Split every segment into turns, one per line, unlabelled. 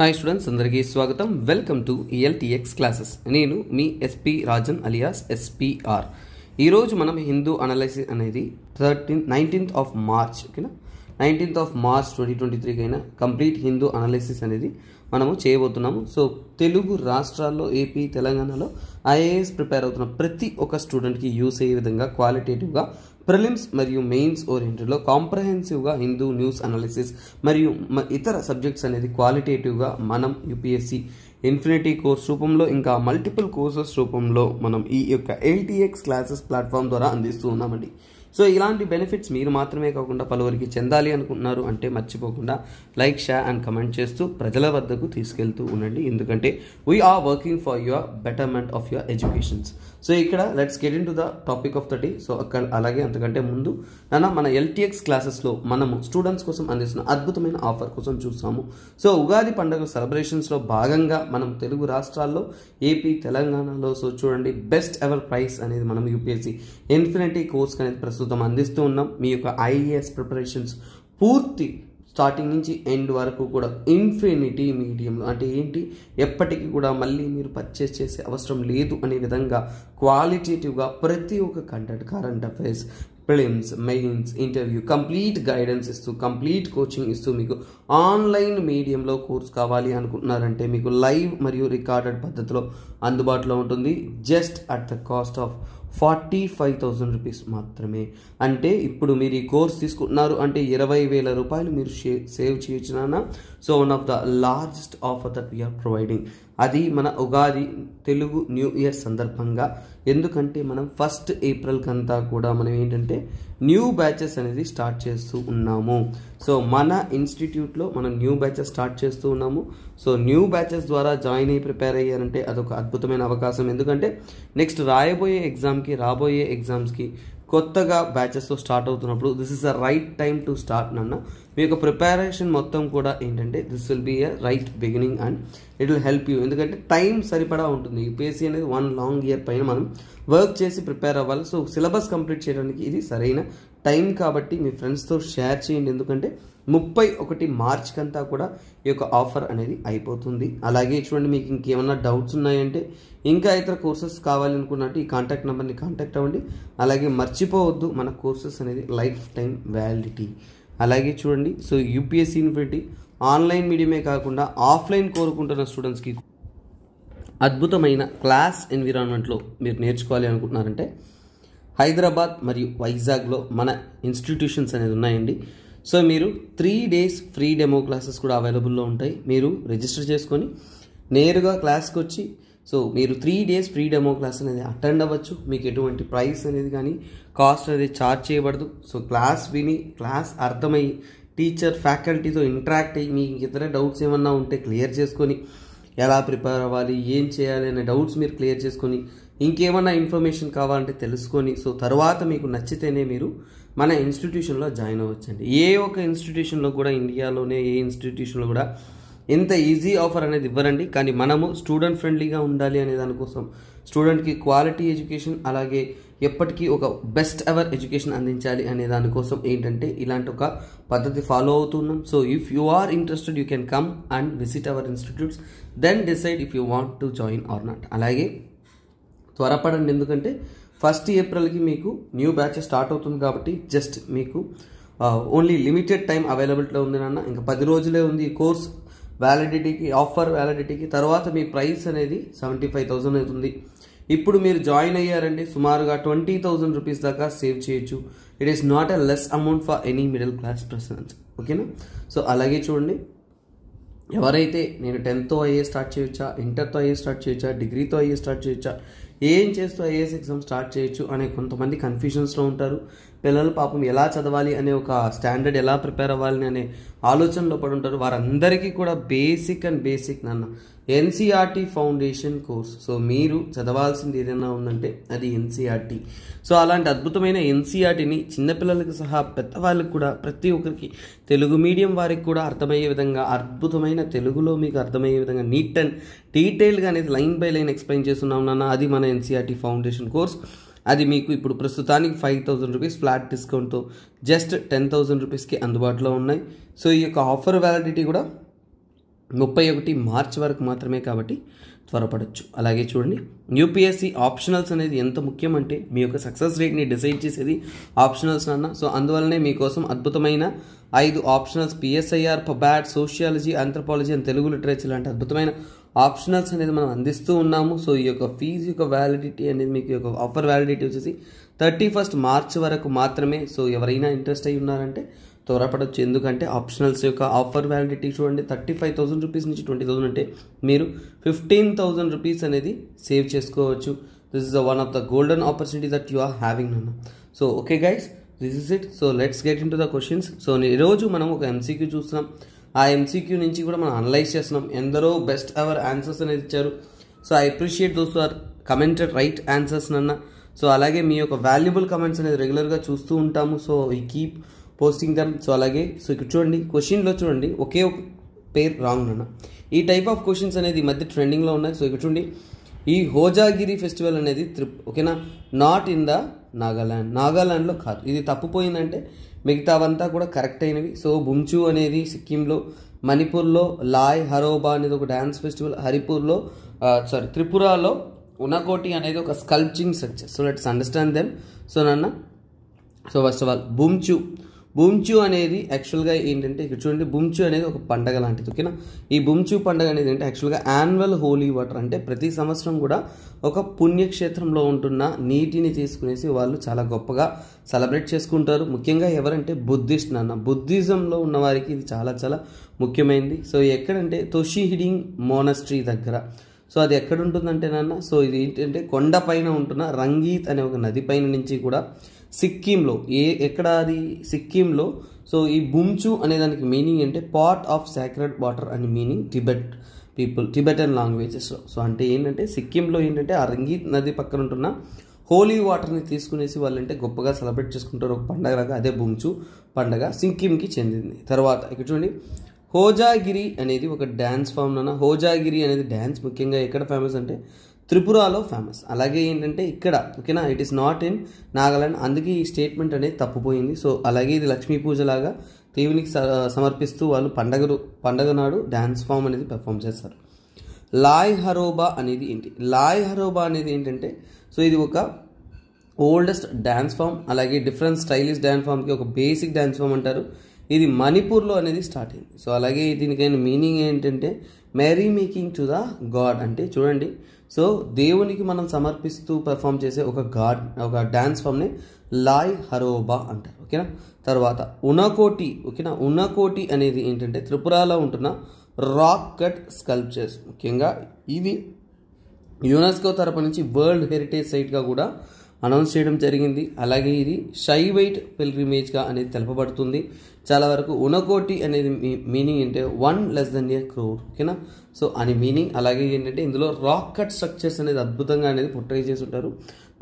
hi students అందరికీ స్వాగతం welcome to LTX classes నేను మీ ఎస్పి రాజన్ అలియాస్ ఎస్పిఆర్ ఈరోజు మనం హిందూ అనలైసిస్ అనేది థర్టీన్ నైన్టీన్త్ ఆఫ్ మార్చ్ ఓకేనా nineteenth of March twenty twenty త్రీకి అయినా కంప్లీట్ హిందూ అనాలిసిస్ అనేది మనము చేయబోతున్నాము సో తెలుగు రాష్ట్రాల్లో ఏపీ తెలంగాణలో ఐఏఎస్ ప్రిపేర్ అవుతున్న ప్రతి ఒక్క స్టూడెంట్కి యూస్ అయ్యే విధంగా క్వాలిటేటివ్గా ప్రిలిమ్స్ మరియు మెయిన్స్ ఓరియంటెడ్లో కాంప్రహెన్సివ్గా హిందూ న్యూస్ అనాలిసిస్ మరియు ఇతర సబ్జెక్ట్స్ అనేది క్వాలిటేటివ్గా మనం యూపీఎస్సి ఇన్ఫినిటీ కోర్స్ రూపంలో ఇంకా మల్టిపుల్ కోర్సెస్ రూపంలో మనం ఈ యొక్క ఎల్టీఎక్స్ క్లాసెస్ ప్లాట్ఫామ్ ద్వారా అందిస్తూ ఉన్నామండి సో ఇలాంటి బెనిఫిట్స్ మీరు మాత్రమే కాకుండా పలువురికి చెందాలి అనుకుంటున్నారు అంటే మర్చిపోకుండా లైక్ షేర్ అండ్ కమెంట్ చేస్తూ ప్రజల వద్దకు తీసుకెళ్తూ ఉండండి ఎందుకంటే we are working for your betterment of your educations so ఇక్కడ let's get in to the topic of the day so అక్కడ అలాగే అంతకంటే ముందు నాన్న మన ఎల్టీఎక్స్ క్లాసెస్లో మనము స్టూడెంట్స్ కోసం అందిస్తున్న అద్భుతమైన ఆఫర్ కోసం చూస్తాము సో ఉగాది పండుగ సెలబ్రేషన్స్లో భాగంగా మనం తెలుగు రాష్ట్రాల్లో ఏపీ తెలంగాణలో సో చూడండి బెస్ట్ ఎవర్ ప్రైస్ అనేది మనం యూపీఎస్సీ ఇన్ఫినిటీ కోర్స్ అనేది ప్రస్తుతం అందిస్తూ ఉన్నాం మీ యొక్క ఐఏఎస్ ప్రిపరేషన్స్ పూర్తి స్టార్టింగ్ నుంచి ఎండ్ వరకు కూడా ఇన్ఫినిటీ మీడియం అంటే ఏంటి ఎప్పటికీ కూడా మళ్ళీ మీరు పర్చేస్ చేసే అవసరం లేదు అనే విధంగా క్వాలిటేటివ్గా ప్రతి ఒక్క content current affairs prelims mains interview complete guidance ఇస్తూ కంప్లీట్ కోచింగ్ ఇస్తూ మీకు ఆన్లైన్ మీడియంలో కోర్స్ కావాలి అనుకుంటున్నారంటే మీకు లైవ్ మరియు రికార్డెడ్ పద్ధతిలో అందుబాటులో ఉంటుంది just at the cost of forty five thousand rupees మాత్రమే అంటే ఇప్పుడు మీరు ఈ కోర్స్ తీసుకుంటున్నారు అంటే ఇరవై వేల రూపాయలు మీరు సేవ్ చేయొచ్చు so one of the largest offer that we are providing అది మన ఉగాది తెలుగు న్యూ ఇయర్ సందర్భంగా ఎందుకంటే మనం ఫస్ట్ ఏప్రిల్ కంతా కూడా మనం ఏంటంటే న్యూ బ్యాచెస్ అనేది స్టార్ట్ చేస్తూ ఉన్నాము సో మన ఇన్స్టిట్యూట్లో మనం న్యూ బ్యాచెస్ స్టార్ట్ చేస్తూ ఉన్నాము సో న్యూ బ్యాచెస్ ద్వారా జాయిన్ అయ్యి ప్రిపేర్ అయ్యారంటే అదొక అద్భుతమైన అవకాశం ఎందుకంటే నెక్స్ట్ రాయబోయే ఎగ్జామ్కి రాబోయే ఎగ్జామ్స్కి కొత్తగా బ్యాచెస్తో స్టార్ట్ అవుతున్నప్పుడు this is a right time to start నన్న మీ యొక్క ప్రిపరేషన్ మొత్తం కూడా ఏంటంటే this will be a right beginning and it will help you ఎందుకంటే టైం సరిపడా ఉంటుంది యూపీఎస్సీ అనేది వన్ లాంగ్ ఇయర్ పైన మనం వర్క్ చేసి ప్రిపేర్ అవ్వాలి సో సిలబస్ కంప్లీట్ చేయడానికి ఇది సరైన టైం కాబట్టి మీ ఫ్రెండ్స్తో షేర్ చేయండి ఎందుకంటే ముప్పై ఒకటి కంతా కూడా ఈ యొక్క ఆఫర్ అనేది అయిపోతుంది అలాగే చూడండి మీకు ఇంకేమన్నా డౌట్స్ ఉన్నాయంటే ఇంకా ఇతర కోర్సెస్ కావాలనుకున్నట్టు ఈ కాంటాక్ట్ నెంబర్ని కాంటాక్ట్ అవ్వండి అలాగే మర్చిపోవద్దు మన కోర్సెస్ అనేది లైఫ్ టైం వ్యాలిడిటీ అలాగే చూడండి సో యూపీఎస్సీ యూనివర్సిటీ ఆన్లైన్ మీడియమే కాకుండా ఆఫ్లైన్ కోరుకుంటున్న స్టూడెంట్స్కి అద్భుతమైన క్లాస్ ఎన్విరాన్మెంట్లో మీరు నేర్చుకోవాలి అనుకుంటున్నారంటే హైదరాబాద్ మరియు వైజాగ్లో మన ఇన్స్టిట్యూషన్స్ అనేది ఉన్నాయండి సో మీరు three days free demo classes కూడా అవైలబుల్లో ఉంటాయి మీరు రిజిస్టర్ చేసుకొని నేరుగా క్లాస్కి వచ్చి సో మీరు three days free demo class అనేది అటెండ్ అవ్వచ్చు మీకు ఎటువంటి ప్రైస్ అనేది కానీ కాస్ట్ అనేది ఛార్జ్ చేయబడదు సో క్లాస్ విని క్లాస్ అర్థమయ్యి టీచర్ ఫ్యాకల్టీతో ఇంటరాక్ట్ అయ్యి మీకు ఇతర డౌట్స్ ఏమన్నా ఉంటే క్లియర్ చేసుకొని ఎలా ప్రిపేర్ అవ్వాలి ఏం చేయాలి అనే డౌట్స్ మీరు క్లియర్ చేసుకొని ఇంకేమన్నా ఇన్ఫర్మేషన్ కావాలంటే తెలుసుకొని సో తర్వాత మీకు నచ్చితేనే మీరు మన ఇన్స్టిట్యూషన్లో జాయిన్ అవ్వచ్చండి ఏ ఒక్క ఇన్స్టిట్యూషన్లో కూడా ఇండియాలోనే ఏ ఇన్స్టిట్యూషన్లో కూడా ఇంత ఈజీ ఆఫర్ అనేది ఇవ్వరండి కానీ మనము స్టూడెంట్ ఫ్రెండ్లీగా ఉండాలి అనే దానికోసం స్టూడెంట్కి క్వాలిటీ ఎడ్యుకేషన్ అలాగే ఎప్పటికీ ఒక బెస్ట్ అవర్ ఎడ్యుకేషన్ అందించాలి అనే దానికోసం ఏంటంటే ఇలాంటి ఒక పద్ధతి ఫాలో అవుతున్నాం so if you are interested you can come and visit our institutes then decide if you want to join or not అలాగే త్వరపడండి ఎందుకంటే ఫస్ట్ ఏప్రిల్కి మీకు న్యూ బ్యాచ్ స్టార్ట్ అవుతుంది కాబట్టి జస్ట్ మీకు ఓన్లీ లిమిటెడ్ టైం అవైలబిలిటీలో ఉంది నాన్న ఇంకా పది రోజులే ఉంది ఈ కోర్స్ వ్యాలిడిటీకి ఆఫర్ వ్యాలిడిటీకి తర్వాత మీ ప్రైస్ అనేది సెవెంటీ ఫైవ్ థౌజండ్ అవుతుంది ఇప్పుడు మీరు జాయిన్ అయ్యారండి సుమారుగా ట్వంటీ థౌజండ్ రూపీస్ దాకా సేవ్ చేయొచ్చు it is not a less amount for any middle class persons ఓకేనా సో అలాగే చూడండి ఎవరైతే నేను టెన్త్తో అయ్యే స్టార్ట్ చేయొచ్చా ఇంటర్తో అయ్యే స్టార్ట్ చేయొచ్చా డిగ్రీతో అయ్యే స్టార్ట్ చేయొచ్చా ఏం చేస్తూ ఐఏఎస్ ఎగ్జామ్ స్టార్ట్ చేయొచ్చు అనే కొంతమంది కన్ఫ్యూజన్స్లో ఉంటారు పిల్లలు పాపం ఎలా చదవాలి అనే ఒక స్టాండర్డ్ ఎలా ప్రిపేర్ అవ్వాలి అనే ఆలోచనలో పడి ఉంటారు వారందరికీ కూడా బేసిక్ అండ్ బేసిక్ నాన్న ఎన్సీఆర్టీ ఫౌండేషన్ కోర్స్ సో మీరు చదవాల్సింది ఏదైనా ఉందంటే అది ఎన్సీఆర్టీ e సో అలాంటి అద్భుతమైన ఎన్సీఆర్టీని e చిన్నపిల్లలకు సహా పెద్దవాళ్ళకి కూడా ప్రతి ఒక్కరికి తెలుగు మీడియం వారికి కూడా అర్థమయ్యే విధంగా అద్భుతమైన తెలుగులో మీకు అర్థమయ్యే విధంగా నీట్ అండ్ డీటెయిల్గా అనేది లైన్ బై లైన్ ఎక్స్ప్లెయిన్ చేస్తున్నాం నాన్న అది మన ఎన్సీఆర్టీ ఫౌండేషన్ కోర్స్ అది మీకు ఇప్పుడు ప్రస్తుతానికి ఫైవ్ థౌజండ్ రూపీస్ ఫ్లాట్ డిస్కౌంట్తో జస్ట్ టెన్ థౌజండ్ రూపీస్కి అందుబాటులో ఉన్నాయి సో ఈ యొక్క ఆఫర్ వ్యాలిడిటీ కూడా ముప్పై ఒకటి మార్చ్ వరకు మాత్రమే కాబట్టి త్వరపడచ్చు అలాగే చూడండి యూపీఎస్సీ ఆప్షనల్స్ అనేది ఎంత ముఖ్యం అంటే మీ యొక్క సక్సెస్ రేట్ని డిసైడ్ చేసేది ఆప్షనల్స్ అన్న సో అందువల్లనే మీకోసం అద్భుతమైన ఐదు optionals PSIR pub ad sociology anthropology and Telugu literature లాంటి అద్భుతమైన ఆప్షనల్స్ అనేది మనం అందిస్తూ ఉన్నాము సో ఈ యొక్క ఫీజ్ యొక్క వ్యాలిడిటీ అనేది మీకు యొక్క ఆఫర్ వ్యాలిడిటీ వచ్చేసి థర్టీ ఫస్ట్ మార్చ్ వరకు మాత్రమే సో ఎవరైనా ఇంట్రెస్ట్ అయి ఉన్నారంటే త్వరపడవచ్చు ఎందుకంటే ఆప్షనల్స్ యొక్క ఆఫర్ వ్యాలిడిటీ చూడండి థర్టీ ఫైవ్ థౌసండ్ రూపీస్ నుంచి ట్వంటీ థౌసండ్ అంటే మీరు ఫిఫ్టీన్ థౌసండ్ రూపీస్ అనేది సేవ్ చేసుకోవచ్చు this is the one of the golden opportunity that you are having నన్ను so okay guys this is it so let's get in to the questions so ఈరోజు మనం ఒక MCQ చూస్తున్నాం ఆ MCQ నుంచి కూడా మనం అనలైజ్ చేస్తున్నాం ఎందరో బెస్ట్ అవర్ ఆన్సర్స్ అనేది ఇచ్చారు so I appreciate those are commented right answers నన్న సో అలాగే మీ యొక్క వాల్యుబుల్ కమెంట్స్ అనేది రెగ్యులర్గా చూస్తూ ఉంటాము సో ఈ కీప్ పోస్టింగ్ దమ్ సో అలాగే సో ఇక్కడ చూడండి క్వశ్చన్లో చూడండి ఒకే ఒక పేరు రాంగ్ అన్న ఈ టైప్ ఆఫ్ క్వశ్చన్స్ అనేది ఈ మధ్య ట్రెండింగ్లో ఉన్నాయి సో ఇక్కడ చూడండి ఈ హోజాగిరి ఫెస్టివల్ అనేది త్రిప్ ఓకేనా నాట్ ఇన్ ద నాగాల్యాండ్ నాగాల్యాండ్లో కాదు ఇది తప్పిపోయిందంటే మిగతావంతా కూడా కరెక్ట్ అయినవి సో బుంచు అనేది సిక్కింలో మణిపూర్లో లాయ్ హరోబా అనేది ఒక డ్యాన్స్ ఫెస్టివల్ హరిపూర్లో సారీ త్రిపురలో ఉనకోటి అనేది ఒక sculpting structure so let's understand them so నాన్న so first of all Bumchu Bumchu అనేది యాక్చువల్గా ఏంటంటే ఇక్కడ చూడండి బుమ్చు అనేది ఒక పండగ లాంటిది ఓకేనా ఈ బుమ్చు పండగ అనేది అంటే యాక్చువల్గా యాన్యువల్ హోలీ వాటర్ అంటే ప్రతి సంవత్సరం కూడా ఒక పుణ్యక్షేత్రంలో ఉంటున్న నీటిని తీసుకునేసి వాళ్ళు చాలా గొప్పగా సెలబ్రేట్ చేసుకుంటారు ముఖ్యంగా ఎవరంటే బుద్ధిస్ట్ నాన్న బుద్ధిజంలో ఉన్నవారికి ఇది చాలా చాలా ముఖ్యమైనది సో ఎక్కడంటే తోషి హిడింగ్ మోనస్ట్రీ దగ్గర సో అది ఎక్కడ ఉంటుందంటే నాన్న సో ఇది ఏంటంటే కొండ పైన ఉంటున్న రంగీత్ అనే ఒక నది పైన నుంచి కూడా సిక్కింలో ఏ ఎక్కడ అది సిక్కింలో సో ఈ బుంచు అనే దానికి మీనింగ్ అంటే పార్ట్ ఆఫ్ సాక్రెడ్ వాటర్ అని meaning Tibet people Tibetan languages so అంటే ఏంటంటే సిక్కింలో ఏంటంటే ఆ రంగీత్ నది పక్కన ఉంటున్న హోలీ వాటర్ని తీసుకునేసి వాళ్ళంటే గొప్పగా సెలబ్రేట్ చేసుకుంటారు ఒక పండగలాగా అదే బుంచు పండగ సిక్కింకి చెందింది తర్వాత ఇక్కడ చూడండి హోజాగిరి అనేది ఒక డ్యాన్స్ ఫామ్ నాన్న హోజాగిరి అనేది డ్యాన్స్ ముఖ్యంగా ఎక్కడ ఫేమస్ అంటే త్రిపురలో ఫేమస్ అలాగే ఏంటంటే ఇక్కడ ఓకేనా it is not in Nagaland అందుకే ఈ స్టేట్మెంట్ అనేది తప్పుపోయింది సో అలాగే ఇది లక్ష్మీ పూజలాగా దేవునికి సమర్పిస్తూ వాళ్ళు పండగ పండగ నాడు డ్యాన్స్ ఫామ్ అనేది పెర్ఫామ్ చేస్తారు లాయ్ హరోబా అనేది ఏంటి లాయ్ హరోబా అనేది ఏంటంటే సో ఇది ఒక ఓల్డెస్ట్ డ్యాన్స్ ఫామ్ అలాగే డిఫరెంట్ స్టైలిష్ డ్యాన్స్ ఫామ్కి ఒక బేసిక్ డ్యాన్స్ ఫామ్ అంటారు ఇది మణిపూర్లో అనేది స్టార్ట్ అయింది సో అలాగే దీనికైనా మీనింగ్ ఏంటంటే merry making to the god అంటే చూడండి సో దేవునికి మనం సమర్పిస్తూ పెర్ఫామ్ చేసే ఒక గాడ్ ఒక డ్యాన్స్ ఫామ్ని లాయ్ హరోబా అంటారు ఓకేనా తర్వాత ఉనకోటి ఓకేనా ఉనకోటి అనేది ఏంటంటే త్రిపురలో ఉంటున్న రాక్ కట్ స్కల్ప్చర్స్ ముఖ్యంగా ఇవి యునెస్కో తరపు నుంచి వరల్డ్ హెరిటేజ్ సైట్గా కూడా అనౌన్స్ చేయడం జరిగింది అలాగే ఇది షై వెయిట్ పిల్గ్రిమేజ్గా అనేది తెలపబడుతుంది చాలా వరకు ఉనకోటి అనేది మీనింగ్ ఏంటంటే one less than a crore ఓకేనా సో అని మీనింగ్ అలాగే ఏంటంటే ఇందులో రాక్ కట్ స్ట్రక్చర్స్ అనేది అద్భుతంగా అనేది పొట్రై చేసి ఉంటారు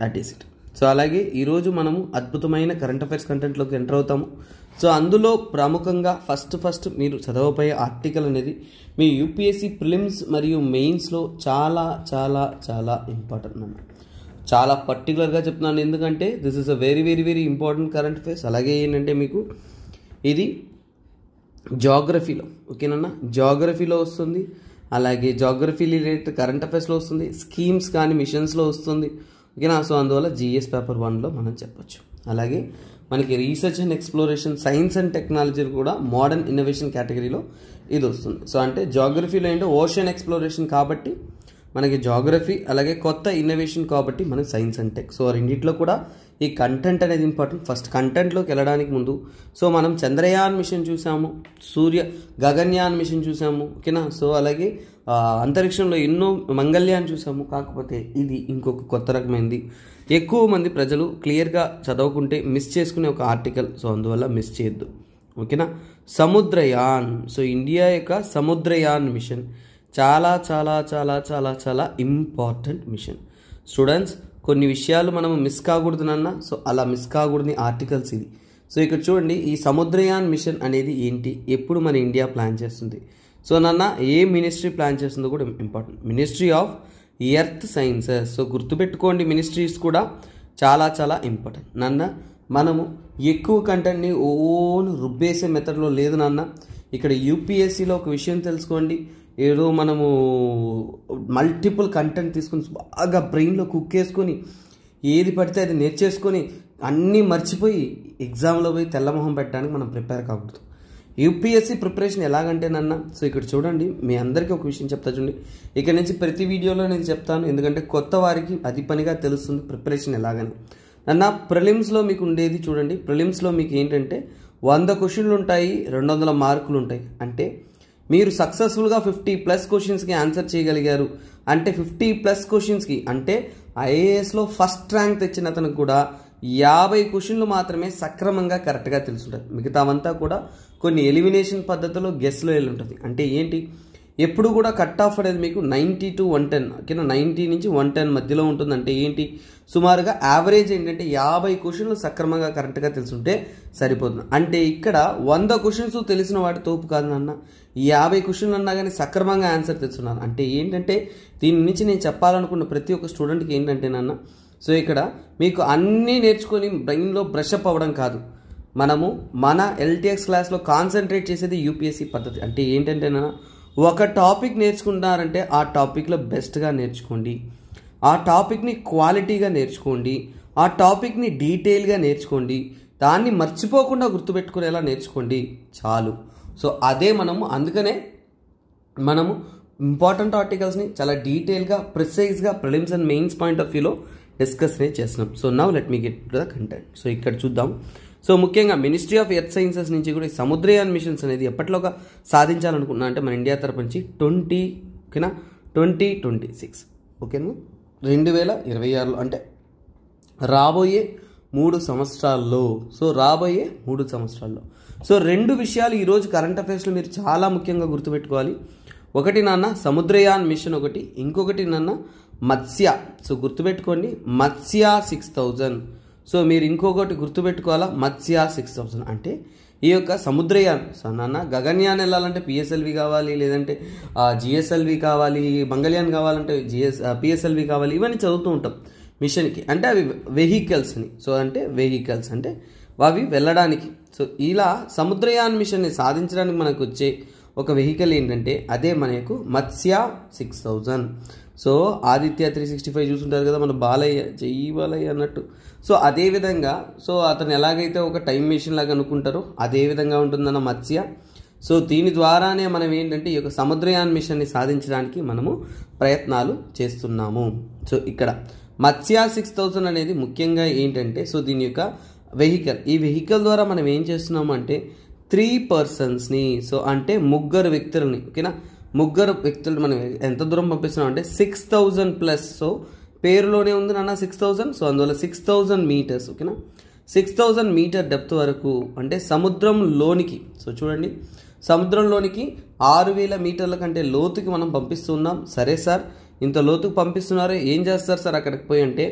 దట్ ఈస్ ఇట్ సో అలాగే ఈరోజు మనము అద్భుతమైన కరెంట్ అఫైర్స్ కంటెంట్లోకి ఎంటర్ అవుతాము సో అందులో ప్రముఖంగా ఫస్ట్ ఫస్ట్ మీరు చదవబోయే ఆర్టికల్ అనేది మీ యూపీఎస్సీ ప్రిలిమ్స్ మరియు మెయిన్స్లో చాలా చాలా చాలా ఇంపార్టెంట్ అన్నమాట చాలా పర్టికులర్గా చెప్తున్నాను ఎందుకంటే this is a very very very important current affairs అలాగే ఏంటంటే మీకు ఇది జాగ్రఫీలో ఓకేనన్నా జాగ్రఫీలో వస్తుంది అలాగే జాగ్రఫీ రిలేటెడ్ కరెంట్ అఫైర్స్లో వస్తుంది స్కీమ్స్ కానీ మిషన్స్లో వస్తుంది ఓకేనా సో అందువల్ల జిఎస్ పేపర్ వన్లో మనం చెప్పొచ్చు అలాగే మనకి research and exploration science and technology కూడా మోడర్న్ ఇన్నోవేషన్ కేటగిరీలో ఇది వస్తుంది సో అంటే జాగ్రఫీలో ఏంటో ఓషన్ ఎక్స్ప్లోరేషన్ కాబట్టి మనకి జాగ్రఫీ అలాగే కొత్త ఇన్నోవేషన్ కాబట్టి మనకి సైన్స్ అండ్ టెక్ సో రెండింటిలో కూడా ఈ కంటెంట్ అనేది ఇంపార్టెంట్ ఫస్ట్ కంటెంట్లోకి వెళ్ళడానికి ముందు సో మనం చంద్రయాన్ మిషన్ చూసాము సూర్య గగన్యాన్ మిషన్ చూసాము ఓకేనా సో అలాగే అంతరిక్షంలో ఎన్నో మంగళ్యాన్ని చూసాము కాకపోతే ఇది ఇంకొక కొత్త రకమైనది ఎక్కువ మంది ప్రజలు క్లియర్గా చదవకుంటే మిస్ చేసుకునే ఒక ఆర్టికల్ సో అందువల్ల మిస్ చేయొద్దు ఓకేనా సముద్రయాన్ సో ఇండియా యొక్క సముద్రయాన్ మిషన్ చాలా చాలా చాలా చాలా చాలా ఇంపార్టెంట్ మిషన్ స్టూడెంట్స్ కొన్ని విషయాలు మనం మిస్ కాకూడదునన్న సో అలా మిస్ కాకూడని ఆర్టికల్స్ ఇది సో ఇక్కడ చూడండి ఈ సముద్రయాన్ మిషన్ అనేది ఏంటి ఎప్పుడు మన ఇండియా ప్లాన్ చేస్తుంది సో నాన్న ఏ మినిస్ట్రీ ప్లాన్ చేస్తుందో కూడా important ministry of earth sciences so గుర్తుపెట్టుకోండి మినిస్ట్రీస్ కూడా చాలా చాలా ఇంపార్టెంట్ నాన్న మనము ఎక్కువ కంటెంట్ని ఓన్ రుబ్బేసే మెథడ్లో లేదు నాన్న ఇక్కడ యూపీఎస్సీలో ఒక విషయం తెలుసుకోండి ఏదో మనము మల్టిపుల్ కంటెంట్ తీసుకొని బాగా బ్రెయిన్లో కుక్ వేసుకొని ఏది పడితే అది నేర్చేసుకొని అన్నీ మర్చిపోయి ఎగ్జామ్లో పోయి తెల్లమొహం పెట్టడానికి మనం ప్రిపేర్ కాకూడదు యూపీఎస్సీ ప్రిపరేషన్ ఎలాగంటే నన్న సో ఇక్కడ చూడండి మీ అందరికీ ఒక విషయం చెప్తా చూడండి ఇక్కడ నుంచి ప్రతి వీడియోలో నేను చెప్తాను ఎందుకంటే కొత్త వారికి అది పనిగా తెలుస్తుంది ప్రిపరేషన్ ఎలాగని నన్న ప్రిలిమ్స్లో మీకు ఉండేది చూడండి ప్రిలిమ్స్లో మీకు ఏంటంటే వంద క్వశ్చన్లు ఉంటాయి రెండు వందల మార్కులు ఉంటాయి అంటే మీరు సక్సెస్ఫుల్గా ఫిఫ్టీ ప్లస్ క్వశ్చన్స్కి ఆన్సర్ చేయగలిగారు అంటే ఫిఫ్టీ ప్లస్ క్వశ్చన్స్కి అంటే ఐఏఎస్లో ఫస్ట్ ర్యాంక్ తెచ్చిన అతనికి కూడా యాభై క్వశ్చన్లు మాత్రమే సక్రమంగా కరెక్ట్గా తెలుసుంటుంది మిగతావంతా కూడా కొన్ని ఎలిమినేషన్ పద్ధతిలో గెస్ట్లో వెళ్ళి ఉంటుంది అంటే ఏంటి ఎప్పుడు కూడా కట్ ఆఫ్ అనేది మీకు నైంటీ టు వన్ టెన్ కింద నైంటీ నుంచి వన్ టెన్ మధ్యలో ఉంటుంది అంటే ఏంటి సుమారుగా యావరేజ్ ఏంటంటే యాభై క్వశ్చన్లు సక్రమంగా కరెక్ట్గా తెలుసుంటే సరిపోతుంది అంటే ఇక్కడ వంద క్వశ్చన్స్ తెలిసిన వాటి తోపు కాదు నాన్న యాభై క్వశ్చన్లు అన్నా కానీ సక్రమంగా ఆన్సర్ తెచ్చున్నాను అంటే ఏంటంటే దీని నుంచి నేను చెప్పాలనుకున్న ప్రతి ఒక్క స్టూడెంట్కి ఏంటంటే నాన్న సో ఇక్కడ మీకు అన్నీ నేర్చుకొని బ్రెయిన్లో బ్రష్అప్ అవ్వడం కాదు మనము మన ఎల్టీఎక్స్ క్లాస్లో కాన్సన్ట్రేట్ చేసేది యూపీఎస్సీ పద్ధతి అంటే ఏంటంటే నాన్న ఒక టాపిక్ నేర్చుకుంటున్నారంటే ఆ టాపిక్లో బెస్ట్గా నేర్చుకోండి ఆ టాపిక్ని క్వాలిటీగా నేర్చుకోండి ఆ టాపిక్ని డీటెయిల్గా నేర్చుకోండి దాన్ని మర్చిపోకుండా గుర్తుపెట్టుకునేలా నేర్చుకోండి చాలు సో అదే మనము అందుకనే మనము ఇంపార్టెంట్ ఆర్టికల్స్ని చాలా డీటెయిల్గా ప్రిసైజ్గా prelims and mains point of వ్యూలో డిస్కస్నే చేస్తున్నాం so now let me get to the content so ఇక్కడ చూద్దాం సో ముఖ్యంగా మినిస్ట్రీ ఆఫ్ ఎర్త్ సైన్సెస్ నుంచి కూడా ఈ సముద్రయాన్ మిషన్స్ అనేది ఎప్పట్లోగా సాధించాలనుకున్నా అంటే మన ఇండియా తరపు నుంచి ట్వంటీ ఓకేనా ట్వంటీ ట్వంటీ సిక్స్ ఓకేనా రెండు వేల ఇరవై ఆరులో అంటే రాబోయే మూడు సంవత్సరాల్లో సో రాబోయే మూడు సంవత్సరాల్లో సో రెండు విషయాలు ఈరోజు కరెంట్ అఫైర్స్లో మీరు చాలా ముఖ్యంగా గుర్తుపెట్టుకోవాలి ఒకటి నాన్న సముద్రయాన్ మిషన్ ఒకటి ఇంకొకటి నాన్న మత్స్య సో గుర్తుపెట్టుకోండి మత్స్య సిక్స్ థౌజండ్ సో మీరు ఇంకొకటి గుర్తుపెట్టుకోవాలా మత్స్య సిక్స్ థౌజండ్ అంటే ఈ యొక్క సముద్రయాన్ సో నాన్న గగన్యాన్ వెళ్ళాలంటే పిఎస్ఎల్వి కావాలి లేదంటే జిఎస్ఎల్వి కావాలి మంగళయాన్ కావాలంటే జిఎస్ పిఎస్ఎల్వి కావాలి ఇవన్నీ చదువుతూ ఉంటాం మిషన్కి అంటే అవి వెహికల్స్ని సో అంటే వెహికల్స్ అంటే అవి వెళ్ళడానికి సో ఇలా సముద్రయాన్ మిషన్ని సాధించడానికి మనకు వచ్చే ఒక వెహికల్ ఏంటంటే అదే మనకు Matsya six thousand so Aditya three sixty five చూసుంటారు కదా మన బాలయ్య చెయ్యి బాలయ్య అన్నట్టు సో అదేవిధంగా సో అతను ఎలాగైతే ఒక టైం మెషిన్ లాగా అనుకుంటారో అదేవిధంగా ఉంటుందన్న మత్స్య సో దీని ద్వారానే మనం ఏంటంటే ఈ యొక్క సముద్రయాన్ మిషన్ని సాధించడానికి మనము ప్రయత్నాలు చేస్తున్నాము సో ఇక్కడ మత్స్య సిక్స్ థౌజండ్ అనేది ముఖ్యంగా ఏంటంటే సో దీని యొక్క వెహికల్ ఈ వెహికల్ ద్వారా మనం ఏం చేస్తున్నాం అంటే త్రీ పర్సన్స్ని సో అంటే ముగ్గురు వ్యక్తులని ఓకేనా ముగ్గురు వ్యక్తులు మనం ఎంత దూరం పంపిస్తున్నాం అంటే సిక్స్ థౌజండ్ ప్లస్ సో పేరులోనే ఉంది నాన్న సిక్స్ థౌజండ్ సో అందువల్ల సిక్స్ థౌజండ్ మీటర్స్ ఓకేనా సిక్స్ థౌజండ్ మీటర్ డెప్త్ వరకు అంటే సముద్రంలోనికి సో చూడండి సముద్రంలోనికి ఆరు వేల మీటర్ల కంటే లోతుకి మనం పంపిస్తున్నాం సరే సార్ ఇంత లోతుకు పంపిస్తున్నారు ఏం చేస్తారు సార్ అక్కడికి పోయి అంటే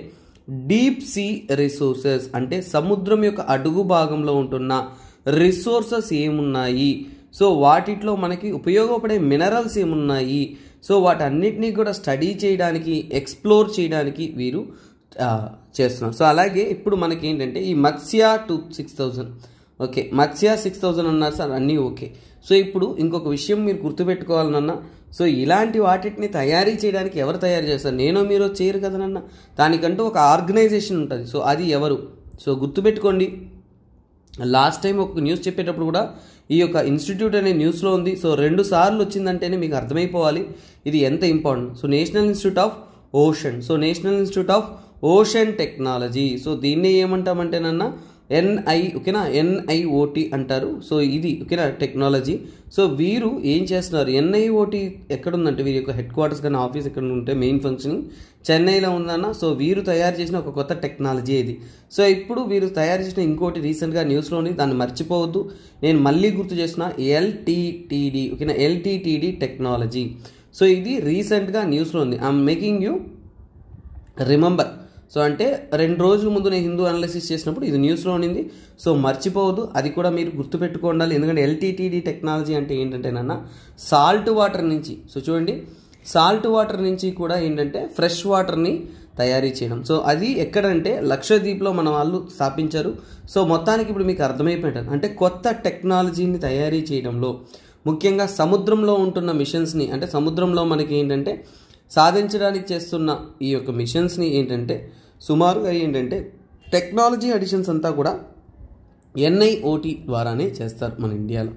డీప్ సీ రిసోర్సెస్ అంటే సముద్రం యొక్క అడుగు భాగంలో ఉంటున్న రిసోర్సెస్ ఏమున్నాయి సో వాటిలో మనకి ఉపయోగపడే మినరల్స్ ఏమున్నాయి సో వాటన్నిటినీ కూడా స్టడీ చేయడానికి ఎక్స్ప్లోర్ చేయడానికి వీరు చేస్తున్నారు సో అలాగే ఇప్పుడు మనకి ఏంటంటే ఈ Matsya two six thousand okay Matsya six thousand అన్నారు సార్ అన్నీ ఓకే సో ఇప్పుడు ఇంకొక విషయం మీరు గుర్తుపెట్టుకోవాలన్నా సో ఇలాంటి వాటిని తయారీ చేయడానికి ఎవరు తయారు చేస్తారు నేనో మీరో చేయరు కదా నన్న దానికంటూ ఒక ఆర్గనైజేషన్ ఉంటుంది సో అది ఎవరు సో గుర్తుపెట్టుకోండి లాస్ట్ టైం ఒక న్యూస్ చెప్పేటప్పుడు కూడా ఈ యొక్క ఇన్స్టిట్యూట్ అనే న్యూస్లో ఉంది సో రెండు సార్లు వచ్చిందంటేనే మీకు అర్థమైపోవాలి ఇది ఎంత important so national institute of ocean so national institute of ocean technology so దీన్నే ఏమంటామంటేనన్నా ఎన్ఐ ఓకేనా ఎన్ఐఓటి అంటారు సో ఇది ఓకేనా టెక్నాలజీ సో వీరు ఏం చేస్తున్నారు ఎన్ఐఓటి ఉందంటే వీరి యొక్క హెడ్ క్వార్టర్స్ కానీ ఆఫీస్ ఎక్కడ ఉంటే మెయిన్ ఫంక్షనింగ్ చెన్నైలో ఉందన్న సో వీరు తయారు చేసిన ఒక కొత్త టెక్నాలజీ ఇది సో ఇప్పుడు వీరు తయారు చేసిన ఇంకోటి రీసెంట్గా న్యూస్లో ఉంది దాన్ని మర్చిపోవద్దు నేను మళ్ళీ గుర్తు చేసిన ఎల్టీటీడీ ఓకేనా ఎల్టీటీడీ టెక్నాలజీ సో ఇది రీసెంట్గా న్యూస్లో ఉంది I'm making you remember so అంటే రెండు రోజుల ముందు నేను హిందూ అనాలిసిస్ చేసినప్పుడు ఇది న్యూస్లో ఉండింది సో మర్చిపోవద్దు అది కూడా మీరు గుర్తుపెట్టుకోండాలి ఎందుకంటే ఎల్టీటీడీ టెక్నాలజీ అంటే ఏంటంటే నన్న సాల్ట్ వాటర్ నుంచి సో చూడండి సాల్ట్ వాటర్ నుంచి కూడా ఏంటంటే ఫ్రెష్ వాటర్ని తయారీ చేయడం సో అది ఎక్కడంటే లక్షద్వీప్లో మన వాళ్ళు స్థాపించారు సో మొత్తానికి ఇప్పుడు మీకు అర్థమైపోయాడు అంటే కొత్త టెక్నాలజీని తయారీ చేయడంలో ముఖ్యంగా సముద్రంలో ఉంటున్న మిషన్స్ని అంటే సముద్రంలో మనకి ఏంటంటే సాధించడానికి చేస్తున్న ఈ యొక్క మిషన్స్ని ఏంటంటే సుమారుగా ఏంటంటే టెక్నాలజీ అడిషన్స్ అంతా కూడా ఎన్ఐఓటి ద్వారానే చేస్తారు మన ఇండియాలో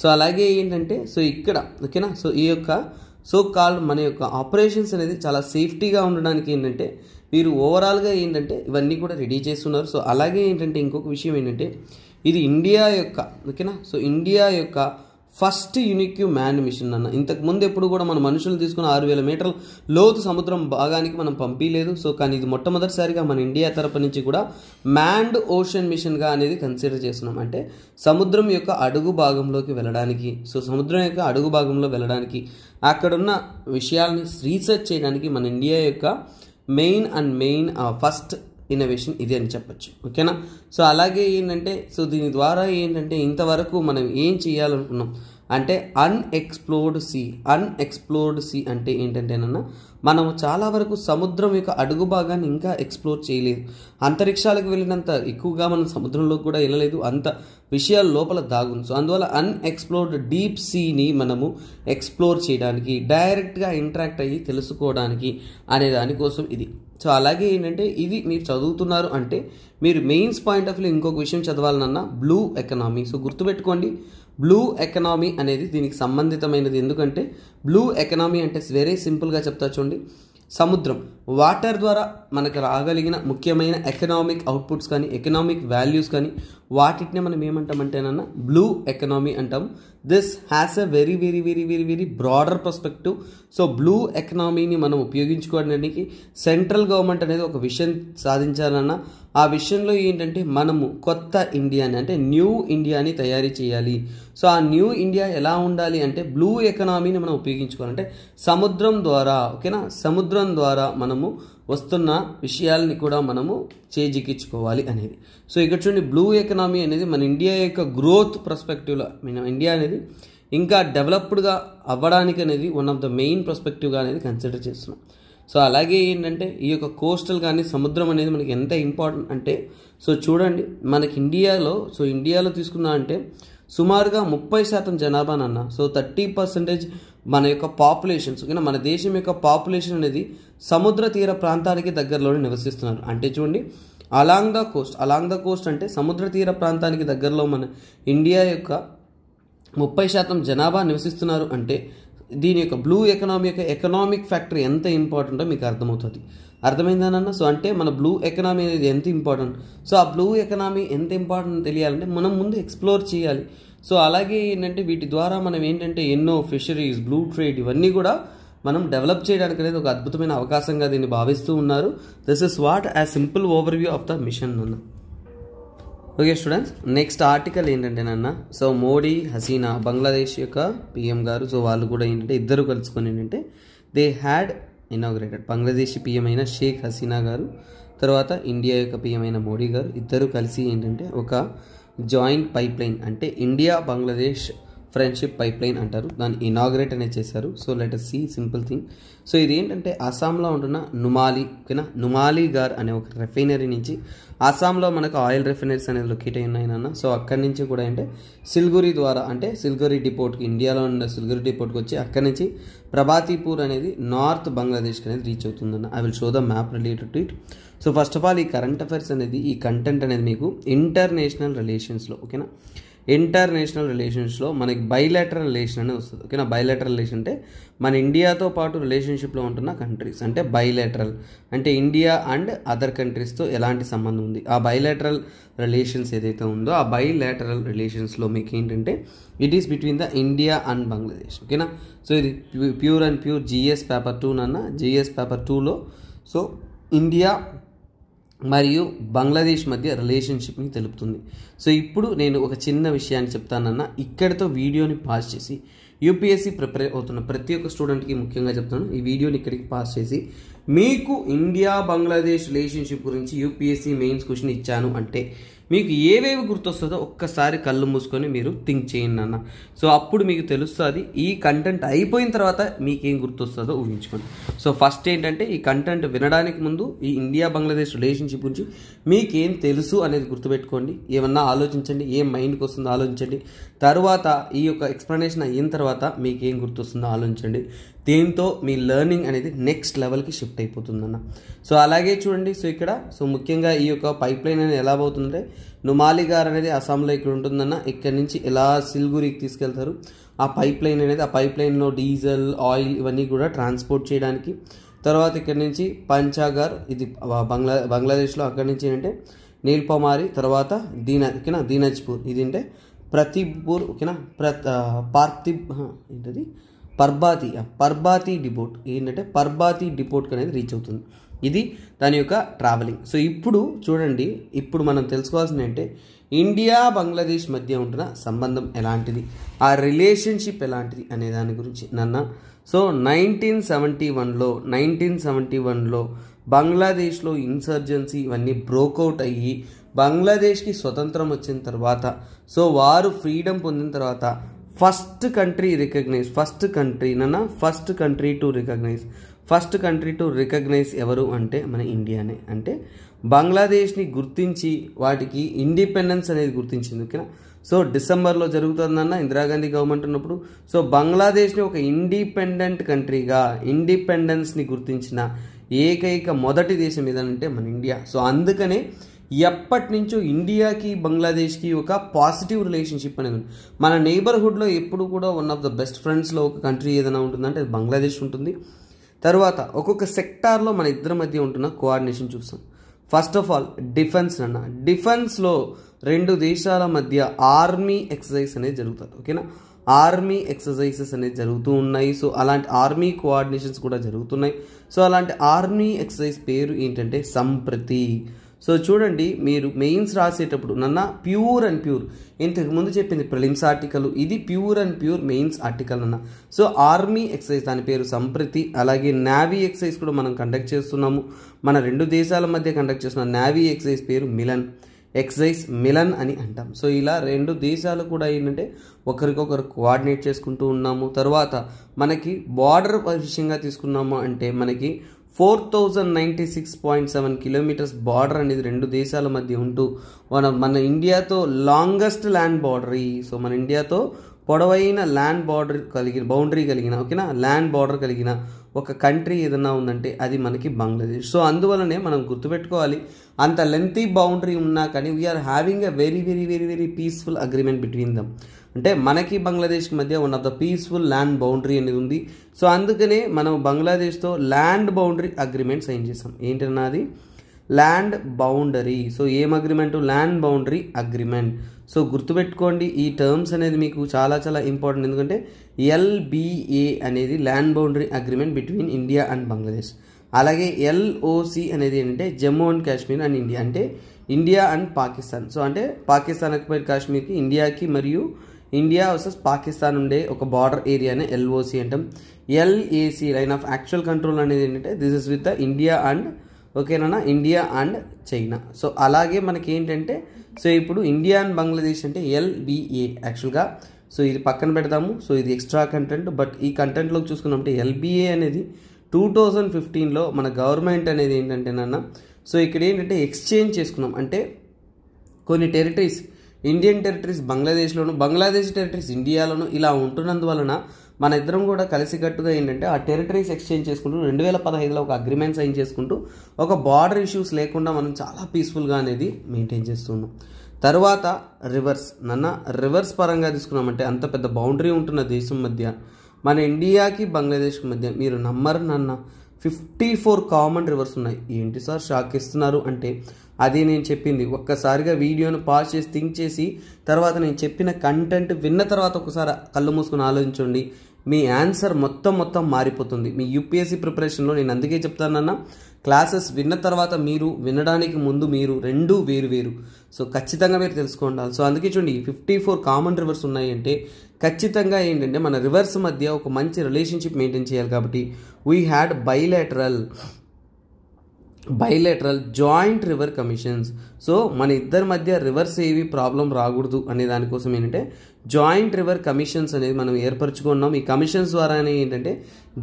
సో అలాగే ఏంటంటే సో ఇక్కడ ఓకేనా సో ఈ యొక్క సో కాల్డ్ మన యొక్క ఆపరేషన్స్ అనేది చాలా సేఫ్టీగా ఉండడానికి ఏంటంటే వీరు ఓవరాల్గా ఏంటంటే ఇవన్నీ కూడా రెడీ చేస్తున్నారు సో అలాగే ఏంటంటే ఇంకొక విషయం ఏంటంటే ఇది ఇండియా యొక్క ఓకేనా సో ఇండియా యొక్క ఫస్ట్ యునిక్యూ మ్యాన్ మిషన్ అన్న ఇంతకు ముందు ఎప్పుడు కూడా మన మనుషులు తీసుకుని ఆరు వేల మీటర్ల లోతు సముద్రం భాగానికి మనం పంపించలేదు సో కానీ ఇది మొట్టమొదటిసారిగా మన ఇండియా తరపు నుంచి కూడా మ్యాండ్ ఓషన్ మిషన్గా అనేది కన్సిడర్ చేస్తున్నాం అంటే సముద్రం యొక్క అడుగు భాగంలోకి వెళ్ళడానికి సో సముద్రం యొక్క అడుగు భాగంలో వెళ్ళడానికి అక్కడున్న విషయాల్ని రీసెర్చ్ చేయడానికి మన ఇండియా యొక్క main and main first innovation ఇది అని చెప్పొచ్చు ఓకేనా సో అలాగే ఏంటంటే సో దీని ద్వారా ఏంటంటే ఇంతవరకు మనం ఏం చేయాలనుకున్నాం అంటే అన్ఎక్స్ప్లోర్డ్ సి అన్ఎక్స్ప్లోర్డ్ సి అంటే ఏంటంటేనన్నా మనము చాలా వరకు సముద్రం యొక్క అడుగు భాగాన్ని ఇంకా ఎక్స్ప్లోర్ చేయలేదు అంతరిక్షాలకు వెళ్ళినంత ఎక్కువగా మనం సముద్రంలోకి కూడా వెళ్ళలేదు అంత విషయాలు లోపల దాగుంది సో అందువల్ల అన్ఎక్స్ప్లోర్డ్ డీప్ సీని మనము ఎక్స్ప్లోర్ చేయడానికి డైరెక్ట్గా ఇంటరాక్ట్ అయ్యి తెలుసుకోవడానికి అనే దానికోసం ఇది సో అలాగే ఏంటంటే ఇది మీరు చదువుతున్నారు అంటే మీరు మెయిన్స్ పాయింట్ ఆఫ్ వ్యూ ఇంకొక విషయం చదవాలన్నా బ్లూ ఎకనామీ సో గుర్తుపెట్టుకోండి బ్లూ ఎకనామీ అనేది దీనికి సంబంధితమైనది ఎందుకంటే బ్లూ ఎకనామీ అంటే వెరీ సింపుల్గా చెప్తా చూడండి సముద్రం వాటర్ ద్వారా మనకు రాగలిగిన ముఖ్యమైన ఎకనామిక్ అవుట్పుట్స్ కానీ ఎకనామిక్ వాల్యూస్ కానీ వాటిని మనం ఏమంటామంటేనన్న బ్లూ ఎకనామీ అంటాం this has a very very very very very broader perspective so blue ఎకనామీని మనం ఉపయోగించుకోవడానికి సెంట్రల్ గవర్నమెంట్ అనేది ఒక విషయం సాధించాలన్న ఆ విషయంలో ఏంటంటే మనము కొత్త ఇండియాని అంటే న్యూ ఇండియాని తయారు చేయాలి సో ఆ న్యూ ఇండియా ఎలా ఉండాలి అంటే బ్లూ ఎకనామీని మనం ఉపయోగించుకోవాలంటే సముద్రం ద్వారా ఓకేనా సముద్రం ద్వారా మనం మనము వస్తున్న విషయాలని కూడా మనము చేజిక్కించుకోవాలి అనేది సో ఇక్కడ చూడండి బ్లూ ఎకనామీ అనేది మన ఇండియా యొక్క గ్రోత్ ప్రస్పెక్టివ్లో మన ఇండియా అనేది ఇంకా డెవలప్డ్గా అవ్వడానికి అనేది వన్ ఆఫ్ ద మెయిన్ ప్రస్పెక్టివ్గా అనేది కన్సిడర్ చేస్తున్నాం సో అలాగే ఏంటంటే ఈ యొక్క కోస్టల్ కానీ సముద్రం అనేది మనకి ఎంత ఇంపార్టెంట్ అంటే సో చూడండి మనకి ఇండియాలో సో ఇండియాలో తీసుకున్నా అంటే సుమారుగా ముప్పై శాతం జనాభానన్న సో థర్టీ పర్సెంటేజ్ మన యొక్క పాపులేషన్స్ ఓకేనా మన దేశం యొక్క పాపులేషన్ అనేది సముద్ర తీర ప్రాంతానికి దగ్గరలోనే నివసిస్తున్నారు అంటే చూడండి along the coast along the coast అంటే సముద్ర తీర ప్రాంతానికి దగ్గరలో మన ఇండియా యొక్క ముప్పై శాతం జనాభా నివసిస్తున్నారు అంటే దీని యొక్క బ్లూ ఎకనామీ యొక్క ఎకనామిక్ ఫ్యాక్టర్ ఎంత ఇంపార్టెంటో మీకు అర్థమవుతుంది అర్థమైందానన్న సో అంటే మన బ్లూ ఎకనామీ అనేది ఎంత ఇంపార్టెంట్ సో ఆ బ్లూ ఎకనామీ ఎంత ఇంపార్టెంట్ తెలియాలంటే మనం ముందు ఎక్స్ప్లోర్ చేయాలి సో అలాగే ఏంటంటే వీటి ద్వారా మనం ఏంటంటే ఎన్నో ఫిషరీస్ బ్లూ ట్రేడ్ ఇవన్నీ కూడా మనం డెవలప్ చేయడానికి అనేది ఒక అద్భుతమైన అవకాశంగా దీన్ని భావిస్తూ ఉన్నారు this is what as simple overview of the mission అన్న ఓకే స్టూడెంట్స్ నెక్స్ట్ ఆర్టికల్ ఏంటంటే నన్న సో మోడీ హసీనా బంగ్లాదేశ్ యొక్క పిఎం గారు సో వాళ్ళు కూడా ఏంటంటే ఇద్దరు కలుసుకొని ఏంటంటే they had inaugurated Bangladesh PM అయిన షేక్ హసీనా గారు తర్వాత ఇండియా యొక్క పిఎం అయిన మోడీ గారు ఇద్దరు కలిసి ఏంటంటే ఒక జాయింట్ పైప్లైన్ అంటే ఇండియా బంగ్లాదేశ్ ఫ్రెండ్షిప్ పైప్లైన్ అంటారు దాన్ని ఇనాగ్రేట్ అనేది చేశారు so let us see simple thing so ఇది ఏంటంటే అస్సాంలో ఉంటున్న నుమాలి ఓకేనా నుమాలి గార్ అనే ఒక రిఫైనరీ నుంచి అస్సాంలో మనకు ఆయిల్ రిఫైనరీస్ అనేది లొకేట్ అయి ఉన్నాయన్న సో అక్కడి నుంచి కూడా అంటే సిల్గురి ద్వారా అంటే సిల్గురి డిపోర్ట్కి ఇండియాలో ఉన్న సిల్గురి డిపోర్ట్కి వచ్చి అక్కడి నుంచి ప్రభాతీపూర్ అనేది నార్త్ బంగ్లాదేశ్కి అనేది రీచ్ అవుతుందన్న I will show the map related to it so first of all ఈ కరెంట్ అఫైర్స్ అనేది ఈ కంటెంట్ అనేది మీకు ఇంటర్నేషనల్ రిలేషన్స్లో ఓకేనా ఇంటర్నేషనల్ రిలేషన్స్లో మనకి బైలాటరల్ రిలేషన్ అనేది వస్తుంది ఓకేనా బైలాటరల్ రిలేషన్ అంటే మన ఇండియాతో పాటు రిలేషన్షిప్లో ఉంటున్న కంట్రీస్ అంటే బైలాటరల్ అంటే ఇండియా అండ్ అదర్ కంట్రీస్తో ఎలాంటి సంబంధం ఉంది ఆ బైలాటరల్ రిలేషన్స్ ఏదైతే ఉందో ఆ బైలాటరల్ రిలేషన్స్లో మీకు ఏంటంటే it is between the India and Bangladesh ఓకేనా సో ఇది pure and pure GS paper two నన్న జిఎస్ పేపర్ టూలో సో ఇండియా మరియు బంగ్లాదేశ్ మధ్య రిలేషన్షిప్ని తెలుపుతుంది సో ఇప్పుడు నేను ఒక చిన్న విషయాన్ని చెప్తానన్న ఇక్కడితో వీడియోని పాస్ చేసి యూపీఎస్సీ ప్రిపేర్ అవుతున్న ప్రతి ఒక్క స్టూడెంట్కి ముఖ్యంగా చెప్తాను ఈ వీడియోని ఇక్కడికి పాస్ చేసి మీకు ఇండియా బంగ్లాదేశ్ రిలేషన్షిప్ గురించి యూపీఎస్సీ మెయిన్స్ క్వశ్చన్ ఇచ్చాను అంటే మీకు ఏవేవి గుర్తొస్తుందో ఒక్కసారి కళ్ళు మూసుకొని మీరు థింక్ చేయండి అన్న సో అప్పుడు మీకు తెలుస్తుంది ఈ కంటెంట్ అయిపోయిన తర్వాత మీకు ఏం గుర్తొస్తుందో ఊహించుకోండి సో ఫస్ట్ ఏంటంటే ఈ కంటెంట్ వినడానికి ముందు ఈ ఇండియా బంగ్లాదేశ్ రిలేషన్షిప్ గురించి మీకేం తెలుసు అనేది గుర్తుపెట్టుకోండి ఏమన్నా ఆలోచించండి ఏం మైండ్కి వస్తుందో ఆలోచించండి తర్వాత ఈ యొక్క ఎక్స్ప్లెనేషన్ అయిన తర్వాత మీకేం గుర్తొస్తుందో ఆలోచించండి దీంతో మీ లెర్నింగ్ అనేది నెక్స్ట్ లెవెల్కి షిఫ్ట్ అయిపోతుందన్న సో అలాగే చూడండి సో ఇక్కడ సో ముఖ్యంగా ఈ యొక్క పైప్ లైన్ అనేది ఎలా పోతుందంటే నుమాలి గారు అనేది అస్సాంలో ఇక్కడ ఉంటుందన్న ఇక్కడ నుంచి ఎలా సిల్గురికి తీసుకెళ్తారు ఆ పైప్ లైన్ అనేది ఆ పైప్ లైన్లో డీజిల్ ఆయిల్ ఇవన్నీ కూడా ట్రాన్స్పోర్ట్ చేయడానికి తర్వాత ఇక్కడ నుంచి పంచాగర్ ఇది బంగ్లా బంగ్లాదేశ్లో అక్కడి నుంచి ఏంటంటే నీల్పమారి తర్వాత దీన ఓకేనా దీనజ్పూర్ ఇది అంటే ప్రతిపూర్ ఓకేనా ప్రత పార్థిబ్ ఏంటది పర్బాతి పర్బాతి డిపోట్ ఏంటంటే పర్బాతి డిపోట్ అనేది రీచ్ అవుతుంది ఇది దాని యొక్క ట్రావెలింగ్ సో ఇప్పుడు చూడండి ఇప్పుడు మనం తెలుసుకోవాల్సింది అంటే ఇండియా బంగ్లాదేశ్ మధ్య ఉంటున్న సంబంధం ఎలాంటిది ఆ రిలేషన్షిప్ ఎలాంటిది అనే దాని గురించి నన్న సో నైన్టీన్ సెవెంటీ వన్లో నైన్టీన్ సెవెంటీ వన్లో బంగ్లాదేశ్లో ఇన్సర్జెన్సీ ఇవన్నీ బ్రోకౌట్ అయ్యి బంగ్లాదేశ్కి స్వతంత్రం వచ్చిన తర్వాత సో వారు ఫ్రీడమ్ పొందిన తర్వాత first country recognize first country నన్న first country to recognize first country to recognize ఎవరు అంటే మన ఇండియానే అంటే బంగ్లాదేశ్ని గుర్తించి వాటికి ఇండిపెండెన్స్ అనేది గుర్తించింది ఓకేనా సో డిసెంబర్లో జరుగుతుందన్న ఇందిరాగాంధీ గవర్నమెంట్ ఉన్నప్పుడు సో బంగ్లాదేశ్ని ఒక ఇండిపెండెంట్ కంట్రీగా ఇండిపెండెన్స్ని గుర్తించిన ఏకైక మొదటి దేశం ఏదంటే మన ఇండియా సో అందుకనే ఎప్పటి నుంచో ఇండియాకి బంగ్లాదేశ్కి ఒక పాజిటివ్ రిలేషన్షిప్ అనేది ఉంది మన నైబర్హుడ్లో ఎప్పుడు కూడా వన్ ఆఫ్ ద బెస్ట్ ఫ్రెండ్స్లో ఒక కంట్రీ ఏదైనా ఉంటుందంటే అది బంగ్లాదేశ్ ఉంటుంది తర్వాత ఒక్కొక్క సెక్టార్లో మన ఇద్దరి మధ్య ఉంటున్న కోఆర్డినేషన్ చూస్తాం ఫస్ట్ ఆఫ్ ఆల్ డిఫెన్స్ అన్న డిఫెన్స్లో రెండు దేశాల మధ్య ఆర్మీ ఎక్సర్సైజ్ అనేది జరుగుతుంది ఓకేనా ఆర్మీ ఎక్సర్సైజెస్ అనేది జరుగుతూ ఉన్నాయి సో అలాంటి ఆర్మీ కోఆర్డినేషన్స్ కూడా జరుగుతున్నాయి సో అలాంటి ఆర్మీ ఎక్సర్సైజ్ పేరు ఏంటంటే సంప్రతి సో చూడండి మీరు మెయిన్స్ రాసేటప్పుడు నన్న ప్యూర్ అండ్ ప్యూర్ ఇంతకుముందు చెప్పింది ప్రిలిమ్స్ ఆర్టికల్ ఇది pure and pure mains article అన్న సో ఆర్మీ ఎక్సైజ్ దాని పేరు సంప్రతి అలాగే నావీ ఎక్సైజ్ కూడా మనం కండక్ట్ చేస్తున్నాము మన రెండు దేశాల మధ్య కండక్ట్ చేస్తున్న నావీ ఎక్సైజ్ పేరు మిలన్ ఎక్సైజ్ మిలన్ అని అంటాం సో ఇలా రెండు దేశాలు కూడా ఏంటంటే ఒకరికొకరు కోఆర్డినేట్ చేసుకుంటూ ఉన్నాము తర్వాత మనకి బార్డర్ విషయంగా తీసుకున్నాము అంటే మనకి four thousand ninety six point seven kilometres border అనేది రెండు దేశాల మధ్య ఉంటూ మన మన ఇండియాతో లాంగెస్ట్ ల్యాండ్ బార్డర్ ఈ సో మన ఇండియాతో పొడవైన ల్యాండ్ బార్డర్ కలిగిన బౌండరీ కలిగిన ఓకేనా ల్యాండ్ బార్డర్ కలిగిన ఒక కంట్రీ ఏదన్నా ఉందంటే అది మనకి బంగ్లాదేశ్ సో అందువలనే మనం గుర్తుపెట్టుకోవాలి అంత లెంతీ బౌండరీ ఉన్నా కానీ we are having a very very very very peaceful agreement between them అంటే మనకి బంగ్లాదేశ్కి మధ్య one of the peaceful land boundary అనేది ఉంది సో అందుకనే మనం బంగ్లాదేశ్తో ల్యాండ్ బౌండరీ అగ్రిమెంట్ సైన్ చేసాం ఏంటన్నది ల్యాండ్ బౌండరీ సో ఏం agreement land boundary agreement so గుర్తుపెట్టుకోండి ఈ టర్మ్స్ అనేది మీకు చాలా చాలా ఇంపార్టెంట్ ఎందుకంటే ఎల్బిఏ అనేది land boundary agreement between India and Bangladesh అలాగే ఎల్ఓసి అనేది ఏంటంటే Jammu and Kashmir and India అంటే ఇండియా అండ్ పాకిస్తాన్ సో అంటే పాకిస్తాన్ పాకిస్తాన్కి కాశ్మీర్కి ఇండియాకి మరియు ఇండియా వర్సెస్ పాకిస్తాన్ ఉండే ఒక బార్డర్ ఏరియాని ఎల్ఓసి అంటాం LAC line of actual control అనేది ఏంటంటే this is with the India and ఓకేనా ఇండియా అండ్ చైనా సో అలాగే మనకి ఏంటంటే సో ఇప్పుడు ఇండియా అండ్ బంగ్లాదేశ్ అంటే ఎల్బిఏ యాక్చువల్గా సో ఇది పక్కన పెడతాము సో ఇది ఎక్స్ట్రా కంటెంట్ బట్ ఈ కంటెంట్లోకి చూసుకున్నామంటే ఎల్బిఏ అనేది టూ థౌజండ్ ఫిఫ్టీన్లో మన గవర్నమెంట్ అనేది ఏంటంటే నాన్న సో ఇక్కడ ఏంటంటే ఎక్స్చేంజ్ చేసుకున్నాం అంటే కొన్ని టెరిటరీస్ ఇండియన్ టెరిటరీస్ బంగ్లాదేశ్లోను బంగ్లాదేశ్ టెరిటరీస్ ఇండియాలోను ఇలా ఉంటున్నందువలన మన ఇద్దరం కూడా కలిసికట్టుగా ఏంటంటే ఆ టెరిటరీస్ ఎక్స్చేంజ్ చేసుకుంటూ రెండు వేల పదహైదులో ఒక అగ్రిమెంట్ సైన్ చేసుకుంటూ ఒక బార్డర్ ఇష్యూస్ లేకుండా మనం చాలా పీస్ఫుల్గా అనేది మెయింటైన్ చేస్తున్నాం తర్వాత రివర్స్ నన్న రివర్స్ పరంగా తీసుకున్నామంటే అంత పెద్ద బౌండరీ ఉంటున్న దేశం మధ్య మన ఇండియాకి బంగ్లాదేశ్కి మధ్య మీరు నమ్మరు నన్న ఫిఫ్టీ ఫోర్ కామన్ రివర్స్ ఉన్నాయి ఏంటి సార్ షాక్ ఇస్తున్నారు అంటే అదే నేను చెప్పింది ఒక్కసారిగా వీడియోను పాజ్ చేసి థింక్ చేసి తర్వాత నేను చెప్పిన కంటెంట్ విన్న తర్వాత ఒకసారి కళ్ళు మూసుకుని ఆలోచించండి మీ ఆన్సర్ మొత్తం మొత్తం మారిపోతుంది మీ యూపీఎస్సీ ప్రిపరేషన్లో నేను అందుకే చెప్తానన్నా క్లాసెస్ విన్న తర్వాత మీరు వినడానికి ముందు మీరు రెండు వేరు వేరు సో ఖచ్చితంగా మీరు తెలుసుకోండాలి సో అందుకే చూడండి ఫిఫ్టీ ఫోర్ కామన్ రివర్స్ ఉన్నాయంటే ఖచ్చితంగా ఏంటంటే మన రివర్స్ మధ్య ఒక మంచి రిలేషన్షిప్ మెయింటైన్ చేయాలి కాబట్టి we had bilateral bilateral joint river commissions so మన ఇద్దరి మధ్య రివర్స్ ఏవి ప్రాబ్లం రాకూడదు అనే దానికోసం ఏంటంటే జాయింట్ రివర్ కమిషన్స్ అనేది మనం ఏర్పరచుకున్నాం ఈ కమిషన్స్ ద్వారానే ఏంటంటే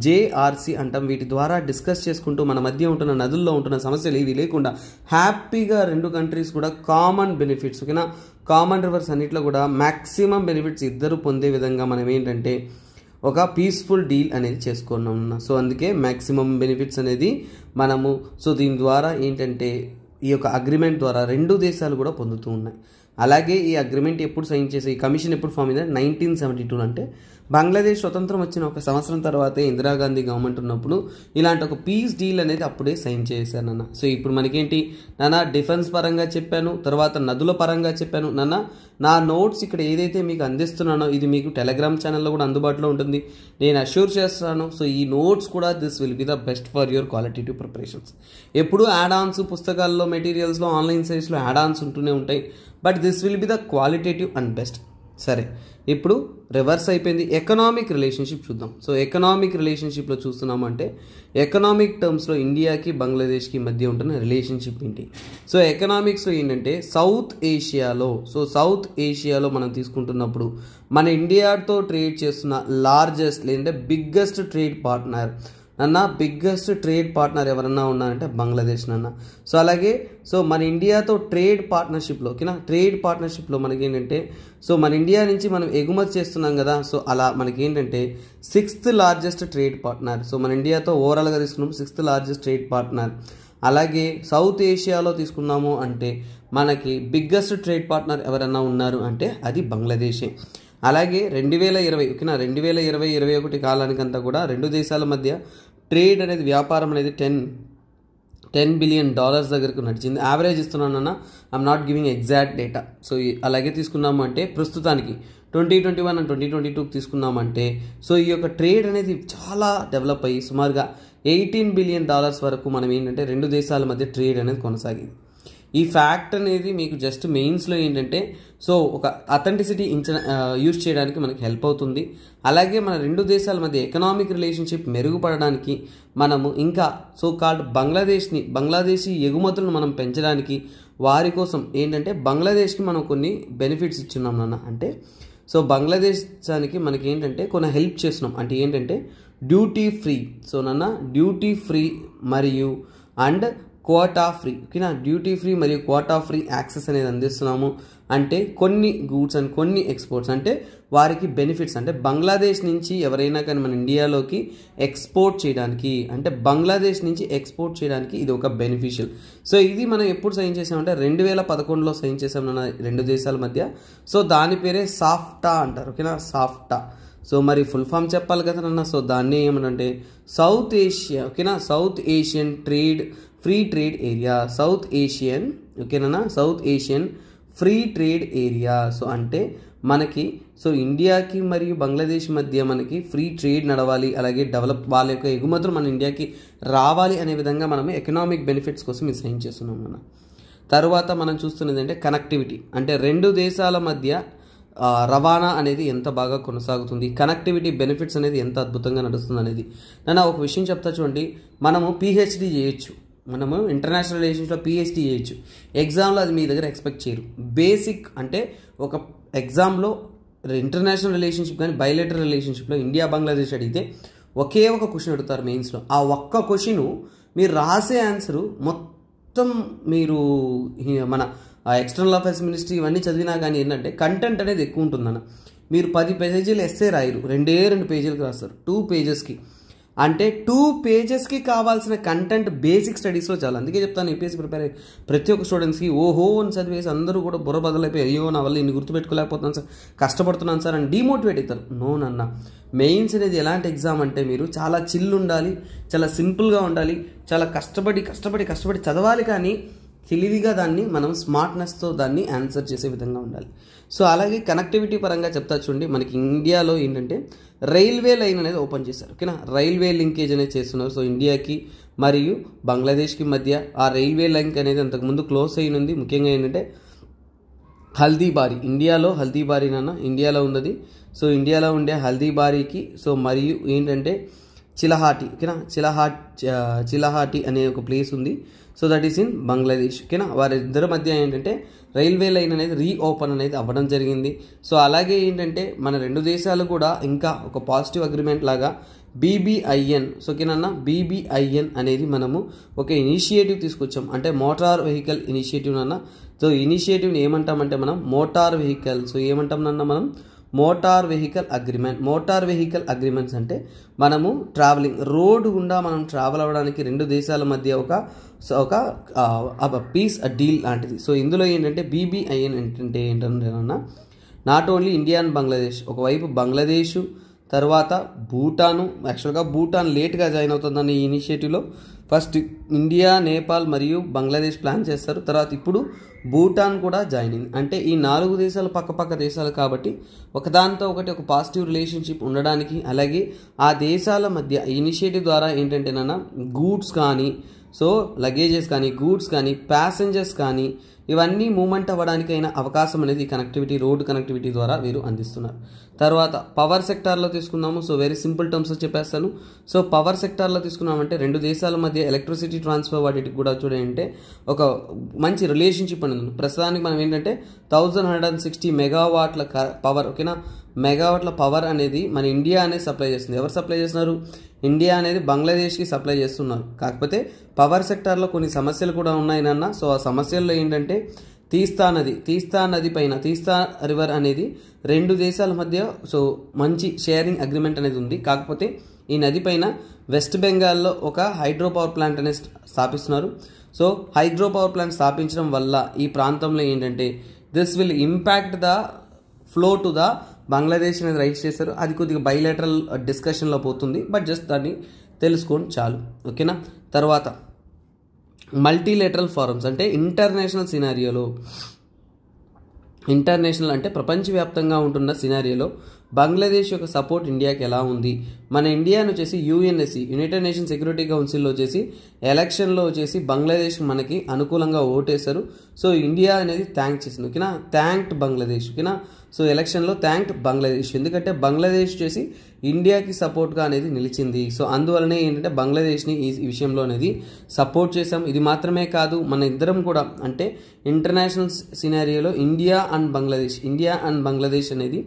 జేఆర్సీ అంటాం వీటి ద్వారా డిస్కస్ చేసుకుంటూ మన మధ్య ఉంటున్న నదుల్లో ఉంటున్న సమస్యలు ఇవి లేకుండా హ్యాపీగా రెండు కంట్రీస్ కూడా కామన్ బెనిఫిట్స్ ఓకేనా కామన్ రివర్స్ అన్నిట్లో కూడా మ్యాక్సిమం బెనిఫిట్స్ ఇద్దరు పొందే విధంగా మనం ఏంటంటే ఒక పీస్ఫుల్ డీల్ అనేది చేసుకున్నాం సో అందుకే మ్యాక్సిమం బెనిఫిట్స్ అనేది మనము సో దీని ద్వారా ఏంటంటే ఈ యొక్క అగ్రిమెంట్ ద్వారా రెండు దేశాలు కూడా పొందుతూ ఉన్నాయి అలాగే ఈ అగ్రిమెంట్ ఎప్పుడు సైన్ చేసే ఈ కమిషన్ ఎప్పుడు ఫామ్ అయిందంటే నైన్టీన్ సెవెంటీ టూ అంటే బంగ్లాదేశ్ స్వతంత్రం వచ్చిన ఒక సంవత్సరం తర్వాత ఇందిరాగాంధీ గవర్నమెంట్ ఉన్నప్పుడు ఇలాంటి ఒక పీస్ డీల్ అనేది అప్పుడే సైన్ చేశాను నాన్న సో ఇప్పుడు మనకేంటి నాన్న డిఫెన్స్ పరంగా చెప్పాను తర్వాత నదుల పరంగా చెప్పాను నాన్న నా నోట్స్ ఇక్కడ ఏదైతే మీకు అందిస్తున్నానో ఇది మీకు టెలిగ్రామ్ ఛానల్లో కూడా అందుబాటులో ఉంటుంది నేను అష్యూర్ చేస్తున్నాను సో ఈ నోట్స్ కూడా this will be the best for your qualitative preparations ఎప్పుడూ యాడ్ ఆన్స్ పుస్తకాల్లో మెటీరియల్స్లో ఆన్లైన్ సైట్స్లో యాడ్ ఆన్స్ ఉంటూనే ఉంటాయి but this will be the qualitative and best సరే ఇప్పుడు రివర్స్ అయిపోయింది ఎకనామిక్ రిలేషన్షిప్ చూద్దాం సో ఎకనామిక్ రిలేషన్షిప్లో చూస్తున్నామంటే ఎకనామిక్ టర్మ్స్లో ఇండియాకి బంగ్లాదేశ్కి మధ్య ఉంటున్న రిలేషన్షిప్ ఏంటి సో ఎకనామిక్స్లో ఏంటంటే సౌత్ ఏషియాలో సో సౌత్ ఏషియాలో మనం తీసుకుంటున్నప్పుడు మన ఇండియాతో ట్రేడ్ చేస్తున్న లార్జెస్ట్ లేదంటే బిగ్గెస్ట్ ట్రేడ్ పార్ట్నర్ నన్న బిగ్గెస్ట్ ట్రేడ్ పార్ట్నర్ ఎవరన్నా ఉన్నారంటే బంగ్లాదేశ్ నన్న సో అలాగే సో మన ఇండియాతో ట్రేడ్ పార్ట్నర్షిప్లో ఓకేనా ట్రేడ్ పార్ట్నర్షిప్లో మనకి ఏంటంటే సో మన ఇండియా నుంచి మనం ఎగుమతి చేస్తున్నాం కదా సో అలా మనకి ఏంటంటే sixth largest trade partner so మన ఇండియాతో ఓవరాల్గా తీసుకున్నాము సిక్స్త్ లార్జెస్ట్ ట్రేడ్ పార్ట్నర్ అలాగే సౌత్ ఏషియాలో తీసుకున్నాము అంటే మనకి బిగ్గెస్ట్ ట్రేడ్ పార్ట్నర్ ఎవరైనా ఉన్నారు అంటే అది బంగ్లాదేశే అలాగే రెండు వేల ఇరవై ఓకేనా రెండు వేల ఇరవై ఇరవై ఒకటి కాలానికంతా కూడా రెండు దేశాల మధ్య ట్రేడ్ అనేది వ్యాపారం అనేది టెన్ టెన్ బిలియన్ డాలర్స్ దగ్గరకు నడిచింది యావరేజ్ ఇస్తున్నానన్న I'm not giving exact data so అలాగే తీసుకున్నాము అంటే ప్రస్తుతానికి twenty twenty one and twenty twenty టూకి తీసుకున్నామంటే సో ఈ యొక్క ట్రేడ్ అనేది చాలా డెవలప్ అయ్యి సుమారుగా ఎయిటీన్ బిలియన్ డాలర్స్ వరకు మనం ఏంటంటే రెండు దేశాల మధ్య ట్రేడ్ అనేది కొనసాగింది ఈ ఫ్యాక్ట్ అనేది మీకు జస్ట్ మెయిన్స్లో ఏంటంటే సో ఒక అథెంటిసిటీ ఇంచ యూజ్ చేయడానికి మనకి హెల్ప్ అవుతుంది అలాగే మన రెండు దేశాల మధ్య ఎకనామిక్ రిలేషన్షిప్ మెరుగుపడడానికి మనము ఇంకా సో కాల్డ్ బంగ్లాదేశ్ని బంగ్లాదేశీ ఎగుమతులను మనం పెంచడానికి వారి కోసం ఏంటంటే బంగ్లాదేశ్కి మనం కొన్ని బెనిఫిట్స్ ఇచ్చున్నాం నాన్న అంటే సో బంగ్లాదేశానికి మనకి ఏంటంటే కొన్ని హెల్ప్ చేస్తున్నాం అంటే ఏంటంటే డ్యూటీ ఫ్రీ సో నాన్న డ్యూటీ ఫ్రీ మరియు అండ్ క్వాటా ఫ్రీ ఓకేనా డ్యూటీ ఫ్రీ మరియు క్వాటా ఫ్రీ యాక్సెస్ అనేది అందిస్తున్నాము అంటే కొన్ని గూడ్స్ అండ్ కొన్ని ఎక్స్పోర్ట్స్ అంటే వారికి బెనిఫిట్స్ అంటే బంగ్లాదేశ్ నుంచి ఎవరైనా కానీ మన ఇండియాలోకి ఎక్స్పోర్ట్ చేయడానికి అంటే బంగ్లాదేశ్ నుంచి ఎక్స్పోర్ట్ చేయడానికి ఇది ఒక బెనిఫిషియల్ సో ఇది మనం ఎప్పుడు సైన్ చేసామంటే రెండు వేల పదకొండులో సైన్ చేసాం రెండు దేశాల మధ్య సో దాని పేరే సాఫ్టా అంటారు ఓకేనా సాఫ్టా సో మరి ఫుల్ ఫామ్ చెప్పాలి కదా నన్న సో దాన్ని ఏమనంటే సౌత్ ఏషియా ఓకేనా south Asian trade free trade area south Asian ఓకేనా south Asian free trade area so అంటే మనకి సో ఇండియాకి మరియు బంగ్లాదేశ్ మధ్య మనకి ఫ్రీ ట్రేడ్ నడవాలి అలాగే డెవలప్ వాళ్ళ యొక్క ఎగుమతులు మన ఇండియాకి రావాలి అనే విధంగా మనం ఎకనామిక్ బెనిఫిట్స్ కోసం ఇది సైన్ చేస్తున్నాం మనం తర్వాత మనం చూస్తున్నది అంటే కనెక్టివిటీ అంటే రెండు దేశాల మధ్య రవాణా అనేది ఎంత బాగా కొనసాగుతుంది కనెక్టివిటీ బెనిఫిట్స్ అనేది ఎంత అద్భుతంగా నడుస్తుంది అనేది నేను ఒక విషయం చెప్తా చూడండి మనము పిహెచ్డి చేయొచ్చు మనము ఇంటర్నేషనల్ రిలేషన్స్లో పిహెచ్డి చేయొచ్చు ఎగ్జామ్లో అది మీ దగ్గర ఎక్స్పెక్ట్ చేయరు బేసిక్ అంటే ఒక ఎగ్జామ్లో ఇంటర్నేషనల్ రిలేషన్షిప్ కానీ బయలేటర్ రిలేషన్షిప్లో ఇండియా బంగ్లాదేశ్ అడిగితే ఒకే ఒక క్వశ్చన్ అడుగుతారు మెయిన్స్లో ఆ ఒక్క క్వశ్చను మీరు రాసే ఆన్సరు మొత్తం మీరు మన ఎక్స్టర్నల్ అఫేర్స్ మినిస్ట్రీ ఇవన్నీ చదివినా కానీ ఏంటంటే కంటెంట్ అనేది ఎక్కువ ఉంటుందన్న మీరు పది పేజీలు ఎస్సే రాయరు రెండే రెండు పేజీలకు రాస్తారు టూ పేజెస్కి అంటే టూ పేజెస్కి కావాల్సిన కంటెంట్ బేసిక్ స్టడీస్లో చాలా అందుకే చెప్తాను ఏపీఎస్సీ ప్రిపేర్ అయ్యి ప్రతి ఒక్క స్టూడెంట్స్కి ఓహో అని చదివేసి అందరూ కూడా బుర్ర బదులైపోయి అయ్యో నా వల్ల ఇన్ని గుర్తుపెట్టుకోలేకపోతున్నాను సార్ కష్టపడుతున్నాను సార్ అని డిమోటివేట్ అవుతారు నో నన్న మెయిన్స్ అనేది ఎలాంటి ఎగ్జామ్ అంటే మీరు చాలా చిల్ ఉండాలి చాలా సింపుల్గా ఉండాలి చాలా కష్టపడి కష్టపడి కష్టపడి చదవాలి కానీ తెలివిగా దాన్ని మనం స్మార్ట్నెస్తో దాన్ని ఆన్సర్ చేసే విధంగా ఉండాలి సో అలాగే కనెక్టివిటీ పరంగా చెప్తా చూడండి మనకి ఇండియాలో ఏంటంటే రైల్వే లైన్ అనేది ఓపెన్ చేశారు ఓకేనా రైల్వే లింకేజ్ అనేది చేస్తున్నారు సో ఇండియాకి మరియు బంగ్లాదేశ్కి మధ్య ఆ రైల్వే లింక్ అనేది అంతకుముందు క్లోజ్ అయ్యింది ముఖ్యంగా ఏంటంటే హల్దీబారి ఇండియాలో హల్దీబారి నాన్న ఇండియాలో ఉన్నది సో ఇండియాలో ఉండే హల్దీబారికి సో మరియు ఏంటంటే చిలహాటి ఓకేనా చిలహాట్ చిలహాటి అనే ఒక ప్లేస్ ఉంది so that is in Bangladesh ఓకేనా వారిద్దరి మధ్య ఏంటంటే రైల్వే లైన్ అనేది రీఓపెన్ అనేది అవ్వడం జరిగింది సో అలాగే ఏంటంటే మన రెండు దేశాలు కూడా ఇంకా ఒక పాజిటివ్ అగ్రిమెంట్ లాగా బీబీఐఎన్ సో ఓకేనన్నా బీబీఐఎన్ అనేది మనము ఒక ఇనిషియేటివ్ తీసుకొచ్చాం అంటే మోటార్ వెహికల్ ఇనిషియేటివ్ అన్న సో ఇనిషియేటివ్ని ఏమంటామంటే మనం మోటార్ వెహికల్ సో ఏమంటాం నాన్న మనం motor vehicle agreement motor vehicle agreements అంటే మనము ట్రావెలింగ్ రోడ్డు గుండా మనం ట్రావెల్ అవ్వడానికి రెండు దేశాల మధ్య ఒక సో ఒక పీస్ అ డీల్ లాంటిది సో ఇందులో ఏంటంటే బీబీఐఎన్ ఏంటంటే ఏంటంటేనన్నా not only India and Bangladesh ఒకవైపు బంగ్లాదేశ్ తర్వాత భూటాను యాక్చువల్గా భూటాన్ లేట్గా జాయిన్ అవుతుందని ఈ ఇనిషియేటివ్లో ఫస్ట్ ఇండియా నేపాల్ మరియు బంగ్లాదేశ్ ప్లాన్ చేస్తారు తర్వాత ఇప్పుడు భూటాన్ కూడా జాయిన్ అయింది అంటే ఈ నాలుగు దేశాలు పక్కపక్క దేశాలు కాబట్టి ఒకదానితో ఒకటి ఒక పాజిటివ్ రిలేషన్షిప్ ఉండడానికి అలాగే ఆ దేశాల మధ్య ఇనిషియేటివ్ ద్వారా ఏంటంటేనన్నా గూడ్స్ కానీ సో లగేజెస్ కానీ గూడ్స్ కానీ ప్యాసింజర్స్ కానీ ఇవన్నీ మూమెంట్ అవ్వడానికైనా అవకాశం అనేది కనెక్టివిటీ రోడ్డు కనెక్టివిటీ ద్వారా వీరు అందిస్తున్నారు తర్వాత పవర్ సెక్టార్లో తీసుకుందాము సో వెరీ సింపుల్ టర్మ్స్లో చెప్పేస్తాను సో పవర్ సెక్టార్లో తీసుకున్నామంటే రెండు దేశాల మధ్య ఎలక్ట్రిసిటీ ట్రాన్స్ఫర్ వాటికి కూడా చూడంటే ఒక మంచి రిలేషన్షిప్ అనేది ప్రస్తుతానికి మనం ఏంటంటే థౌజండ్ హండ్రెడ్ అండ్ సిక్స్టీ మెగావాట్ల పవర్ ఓకేనా మెగావాట్ల పవర్ అనేది మన ఇండియా అనేది సప్లై చేస్తుంది ఎవరు సప్లై చేస్తున్నారు ఇండియా అనేది బంగ్లాదేశ్కి సప్లై చేస్తున్నారు కాకపోతే పవర్ సెక్టార్లో కొన్ని సమస్యలు కూడా ఉన్నాయనన్న సో ఆ సమస్యల్లో ఏంటంటే తీస్తా నది తీస్తా నది పైన తీస్తా రివర్ అనేది రెండు దేశాల మధ్య సో మంచి షేరింగ్ అగ్రిమెంట్ అనేది ఉంది కాకపోతే ఈ నది పైన వెస్ట్ బెంగాల్లో ఒక హైడ్రో పవర్ ప్లాంట్ అనేది స్థాపిస్తున్నారు సో హైడ్రో పవర్ ప్లాంట్ స్థాపించడం వల్ల ఈ ప్రాంతంలో ఏంటంటే this will impact the flow to the Bangladesh అనేది రైట్ చేశారు అది కొద్దిగా బయలేటరల్ డిస్కషన్లో పోతుంది బట్ జస్ట్ దాన్ని తెలుసుకోండి చాలు ఓకేనా తర్వాత మల్టీలేటరల్ ఫారమ్స్ అంటే ఇంటర్నేషనల్ సినారియోలో ఇంటర్నేషనల్ అంటే ప్రపంచవ్యాప్తంగా ఉంటున్న సినారియోలో బంగ్లాదేశ్ యొక్క సపోర్ట్ ఇండియాకి ఎలా ఉంది మన ఇండియాను వచ్చేసి యుఎన్ఎస్సి యునైటెడ్ నేషన్ సెక్యూరిటీ కౌన్సిల్లో వచ్చేసి ఎలక్షన్లో వచ్చేసి బంగ్లాదేశ్ మనకి అనుకూలంగా ఓటేశారు సో ఇండియా అనేది థ్యాంక్ చేసింది ఓకేనా థ్యాంక్డ్ బంగ్లాదేశ్ ఓకేనా సో ఎలక్షన్లో థ్యాంక్ బంగ్లాదేశ్ ఎందుకంటే బంగ్లాదేశ్ చేసి ఇండియాకి సపోర్ట్గా అనేది నిలిచింది సో అందువలనే ఏంటంటే బంగ్లాదేశ్ని ఈ విషయంలో అనేది సపోర్ట్ చేసాం ఇది మాత్రమే కాదు మన ఇద్దరం కూడా అంటే ఇంటర్నేషనల్ సినారియోలో India and Bangladesh India and Bangladesh అనేది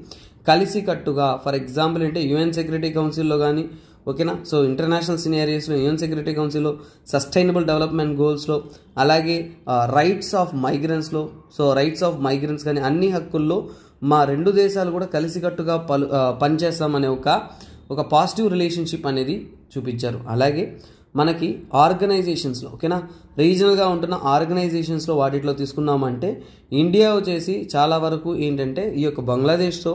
కలిసికట్టుగా ఫర్ ఎగ్జాంపుల్ అంటే యుఎన్ సెక్యూరిటీ కౌన్సిల్లో కానీ ఓకేనా సో ఇంటర్నేషనల్ సినారియోస్లో యూఎన్ సెక్యూరిటీ కౌన్సిల్లో సస్టైనబుల్ డెవలప్మెంట్ గోల్స్లో అలాగే రైట్స్ ఆఫ్ మైగ్రెంట్స్లో సో రైట్స్ ఆఫ్ మైగ్రెంట్స్ కానీ అన్ని హక్కుల్లో మా రెండు దేశాలు కూడా కలిసికట్టుగా పలు పనిచేస్తామనే ఒక ఒక పాజిటివ్ రిలేషన్షిప్ అనేది చూపించారు అలాగే మనకి ఆర్గనైజేషన్స్లో ఓకేనా రీజనల్గా ఉంటున్న ఆర్గనైజేషన్స్లో వాటిలో తీసుకున్నామంటే ఇండియా వచ్చేసి చాలా వరకు ఏంటంటే ఈ యొక్క బంగ్లాదేశ్తో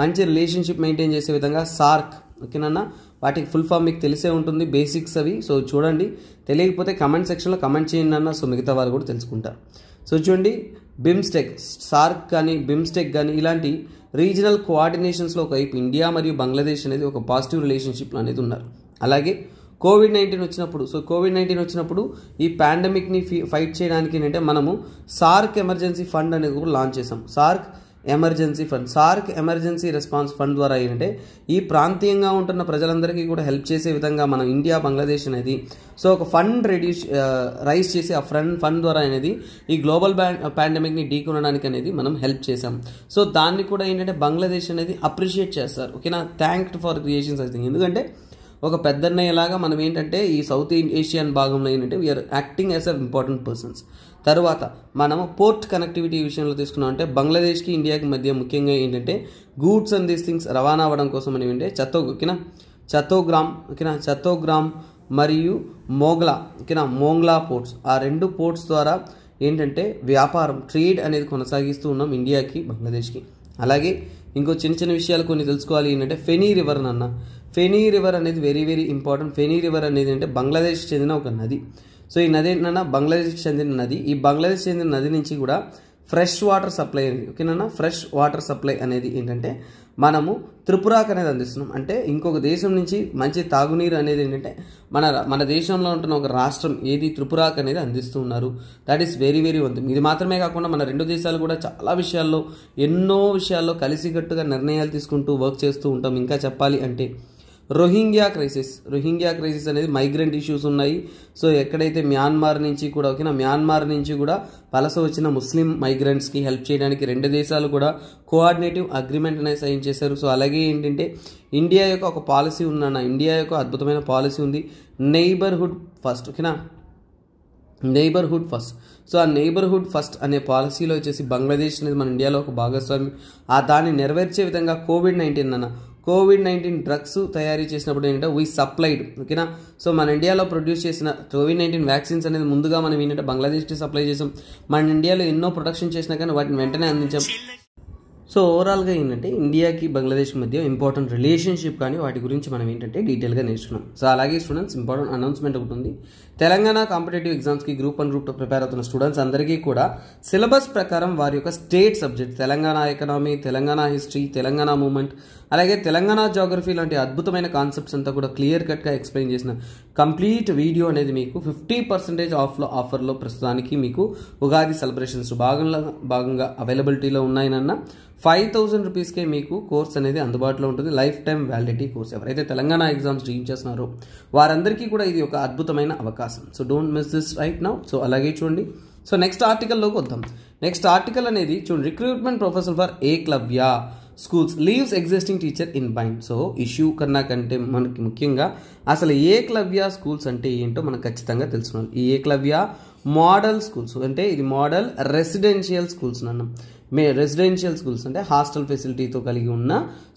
మంచి రిలేషన్షిప్ మెయింటైన్ చేసే విధంగా సార్క్ ఓకేనా వాటికి ఫుల్ ఫామ్ మీకు తెలిసే ఉంటుంది బేసిక్స్ అవి సో చూడండి తెలియకపోతే కమెంట్ సెక్షన్లో కమెంట్ చేయండి అన్న సో మిగతా వారు కూడా తెలుసుకుంటారు సో చూడండి బిమ్స్టెక్ సార్క్ కానీ బిమ్స్టెక్ కానీ ఇలాంటి రీజనల్ కోఆర్డినేషన్స్లో ఒక వైపు ఇండియా మరియు బంగ్లాదేశ్ అనేది ఒక పాజిటివ్ రిలేషన్షిప్లో అనేది ఉన్నారు అలాగే కోవిడ్ నైన్టీన్ వచ్చినప్పుడు సో కోవిడ్ నైన్టీన్ వచ్చినప్పుడు ఈ పాండమిక్ని ఫైట్ చేయడానికి ఏంటంటే మనము సార్క్ ఎమర్జెన్సీ ఫండ్ అనేది కూడా లాంచ్ చేసాం SAARC emergency fund SAARC emergency response fund ద్వారా ఏంటంటే ఈ ప్రాంతీయంగా ఉంటున్న ప్రజలందరికీ కూడా హెల్ప్ చేసే విధంగా మనం ఇండియా బంగ్లాదేశ్ అనేది సో ఒక ఫండ్ రెడ్యూస్ రైజ్ చేసి ఆ ఫండ్ ఫండ్ ద్వారా అనేది ఈ గ్లోబల్ ప్యాండమిక్ని ఢీకొనడానికి అనేది మనం హెల్ప్ చేసాం సో దాన్ని కూడా ఏంటంటే బంగ్లాదేశ్ అనేది అప్రిషియేట్ చేస్తారు ఓకేనా థ్యాంక్ ఫర్ క్రియేషన్స్ అయితే ఎందుకంటే ఒక పెద్దన్నయ్యలాగా మనం ఏంటంటే ఈ సౌత్ ఏషియన్ భాగంలో ఏంటంటే we are acting as a important persons తర్వాత మనము పోర్ట్ కనెక్టివిటీ విషయంలో తీసుకున్నాం అంటే బంగ్లాదేశ్కి ఇండియాకి మధ్య ముఖ్యంగా ఏంటంటే గూడ్స్ అండ్ దీస్ థింగ్స్ రవాణా అవ్వడం కోసం అని ఏంటంటే చతో ఓకేనా చతోగ్రామ్ ఓకేనా చతోగ్రామ్ మరియు మోగ్లా ఓకేనా మోంగ్లా పోర్ట్స్ ఆ రెండు పోర్ట్స్ ద్వారా ఏంటంటే వ్యాపారం ట్రేడ్ అనేది కొనసాగిస్తూ ఉన్నాం ఇండియాకి బంగ్లాదేశ్కి అలాగే ఇంకో చిన్న చిన్న విషయాలు కొన్ని తెలుసుకోవాలి ఏంటంటే ఫెనీ రివర్ అన్న ఫెనీ రివర్ అనేది very very important Feni river అనేది అంటే బంగ్లాదేశ్ చెందిన ఒక నది సో ఈ నది ఏంటన్నా బంగ్లాదేశ్కి చెందిన నది ఈ బంగ్లాదేశ్ చెందిన నది నుంచి కూడా ఫ్రెష్ వాటర్ సప్లై అనేది ఓకేనా ఫ్రెష్ వాటర్ సప్లై అనేది ఏంటంటే మనము త్రిపురాకు అనేది అందిస్తున్నాం అంటే ఇంకొక దేశం నుంచి మంచి తాగునీరు అనేది ఏంటంటే మన మన దేశంలో ఉంటున్న ఒక రాష్ట్రం ఏది త్రిపురాకు అనేది అందిస్తూ ఉన్నారు దట్ ఈస్ వెరీ వెరీ వంతు ఇది మాత్రమే కాకుండా మన రెండు దేశాలు కూడా చాలా విషయాల్లో ఎన్నో విషయాల్లో కలిసికట్టుగా నిర్ణయాలు తీసుకుంటూ వర్క్ చేస్తూ ఉంటాం ఇంకా చెప్పాలి అంటే రోహింగ్యా క్రైసిస్ రోహింగ్యా క్రైసిస్ అనేది మైగ్రెంట్ ఇష్యూస్ ఉన్నాయి సో ఎక్కడైతే మ్యాన్మార్ నుంచి కూడా ఓకేనా మ్యాన్మార్ నుంచి కూడా పలస వచ్చిన ముస్లిం మైగ్రెంట్స్కి హెల్ప్ చేయడానికి రెండు దేశాలు కూడా కోఆర్డినేటివ్ అగ్రిమెంట్ అనేది సైన్ చేశారు సో అలాగే ఏంటంటే ఇండియా యొక్క ఒక పాలసీ ఉందన్న ఇండియా యొక్క అద్భుతమైన పాలసీ ఉంది నైబర్హుడ్ ఫస్ట్ ఓకేనా నైబర్హుడ్ ఫస్ట్ సో ఆ నైబర్హుడ్ ఫస్ట్ అనే పాలసీలో వచ్చేసి బంగ్లాదేశ్ అనేది మన ఇండియాలో ఒక భాగస్వామి ఆ దాన్ని నెరవేర్చే విధంగా కోవిడ్ నైన్టీన్ అన్న కోవిడ్ నైన్టీన్ డ్రగ్స్ తయారీ చేసినప్పుడు ఏంటంటే వీ సప్లైడ్ ఓకేనా సో మన ఇండియాలో ప్రొడ్యూస్ చేసిన కోవిడ్ నైన్టీన్ వ్యాక్సిన్స్ అనేది ముందుగా మనం ఏంటంటే బంగ్లాదేశ్కి సప్లై చేసాం మన ఇండియాలో ఎన్నో ప్రొడక్షన్ చేసినా కానీ వాటిని వెంటనే అందించాం సో ఓవరాల్గా ఏంటంటే ఇండియాకి బంగ్లాదేశ్ మధ్య ఇంపార్టెంట్ రిలేషన్షిప్ కానీ వాటి గురించి మనం ఏంటంటే డీటెయిల్గా నేర్చుకున్నాం సో అలాగే స్టూడెంట్స్ ఇంపార్టెంట్ అనౌన్స్మెంట్ ఒకటి ఉంది తెలంగాణ కాంపిటేటివ్ ఎగ్జామ్స్కి group one group two prepare అవుతున్న స్టూడెంట్స్ అందరికీ కూడా సిలబస్ ప్రకారం వారి యొక్క state subject Telangana economy Telangana history Telangana movement అలాగే తెలంగాణ జాగ్రఫీ లాంటి అద్భుతమైన కాన్సెప్ట్స్ అంతా కూడా క్లియర్ కట్గా ఎక్స్ప్లెయిన్ చేసిన కంప్లీట్ వీడియో అనేది మీకు ఫిఫ్టీ పర్సెంటేజ్ ఆఫ్లో ఆఫర్లో ప్రస్తుతానికి మీకు ఉగాది సెలబ్రేషన్స్ భాగంలో భాగంగా అవైలబిలిటీలో ఉన్నాయనన్న ఫైవ్ థౌజండ్ రూపీస్కే మీకు కోర్స్ అనేది అందుబాటులో ఉంటుంది లైఫ్ టైం వ్యాలిడిటీ కోర్స్ ఎవరైతే తెలంగాణ ఎగ్జామ్స్ జీన్ చేస్తున్నారో వారందరికీ కూడా ఇది ఒక అద్భుతమైన అవకాశం అవకాశం so don't miss this right now so అలాగే చూడండి సో నెక్స్ట్ ఆర్టికల్లోకి వద్దాం నెక్స్ట్ ఆర్టికల్ అనేది చూడండి recruitment professor for Eklavya schools leaves existing teacher in bind so issue కన్నా కంటే మనకి ముఖ్యంగా అసలు క్లవ్య స్కూల్స్ అంటే ఏంటో మనకు ఖచ్చితంగా తెలుసుకోవాలి ఈ క్లవ్య మోడల్ స్కూల్స్ అంటే ఇది మోడల్ రెసిడెన్షియల్ స్కూల్స్ అన్నాం మే రెసిడెన్షియల్ స్కూల్స్ అంటే హాస్టల్ ఫెసిలిటీతో కలిగి ఉన్న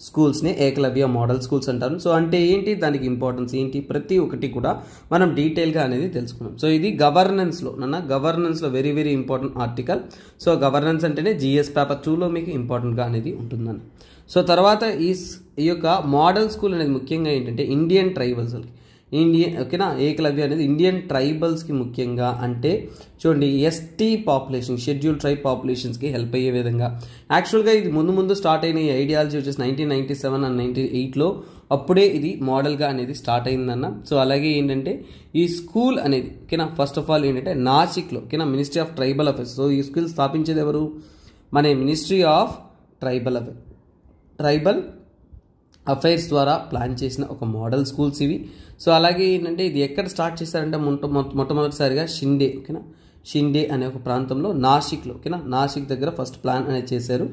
స్కూల్స్ని ఏకలవ్య మోడల్ స్కూల్స్ అంటారు సో అంటే ఏంటి దానికి ఇంపార్టెన్స్ ఏంటి ప్రతి ఒక్కటి కూడా మనం డీటెయిల్గా అనేది తెలుసుకున్నాం సో ఇది గవర్నెన్స్లో నన్న గవర్నెన్స్లో very very important article so governance అంటేనే జిఎస్ పేపర్ టూలో మీకు ఇంపార్టెంట్గా అనేది ఉంటుందని సో తర్వాత ఈ ఈ యొక్క మోడల్ స్కూల్ అనేది ముఖ్యంగా ఏంటంటే ఇండియన్ ట్రైబల్స్కి ఇండియన్ ఓకేనా ఏకలవ్య అనేది ఇండియన్ ట్రైబల్స్కి ముఖ్యంగా అంటే చూడండి ఎస్టీ పాపులేషన్ షెడ్యూల్ ట్రైబ్ పాపులేషన్స్కి హెల్ప్ అయ్యే విధంగా యాక్చువల్గా ఇది ముందు ముందు స్టార్ట్ అయిన ఈ ఐడియాలజీ వచ్చేసి nineteen ninety seven and ninety ఎయిట్లో అప్పుడే ఇది మోడల్గా అనేది స్టార్ట్ అయిందన్న సో అలాగే ఏంటంటే ఈ స్కూల్ అనేది ఓకేనా ఫస్ట్ ఆఫ్ ఆల్ ఏంటంటే నాసిక్లో ఓకేనా ministry of tribal affairs so ఈ స్కూల్ స్థాపించేది ఎవరు మన ministry of tribal affair tribal affairs ద్వారా ప్లాన్ చేసిన ఒక మోడల్ స్కూల్స్ ఇవి సో అలాగే ఏంటంటే ఇది ఎక్కడ స్టార్ట్ చేశారంటే మొట్ట మొట్టమొదటిసారిగా షిండే ఓకేనా షిండే అనే ఒక ప్రాంతంలో నాసిక్లో ఓకేనా నాసిక్ దగ్గర ఫస్ట్ ప్లాన్ అనేది చేశారు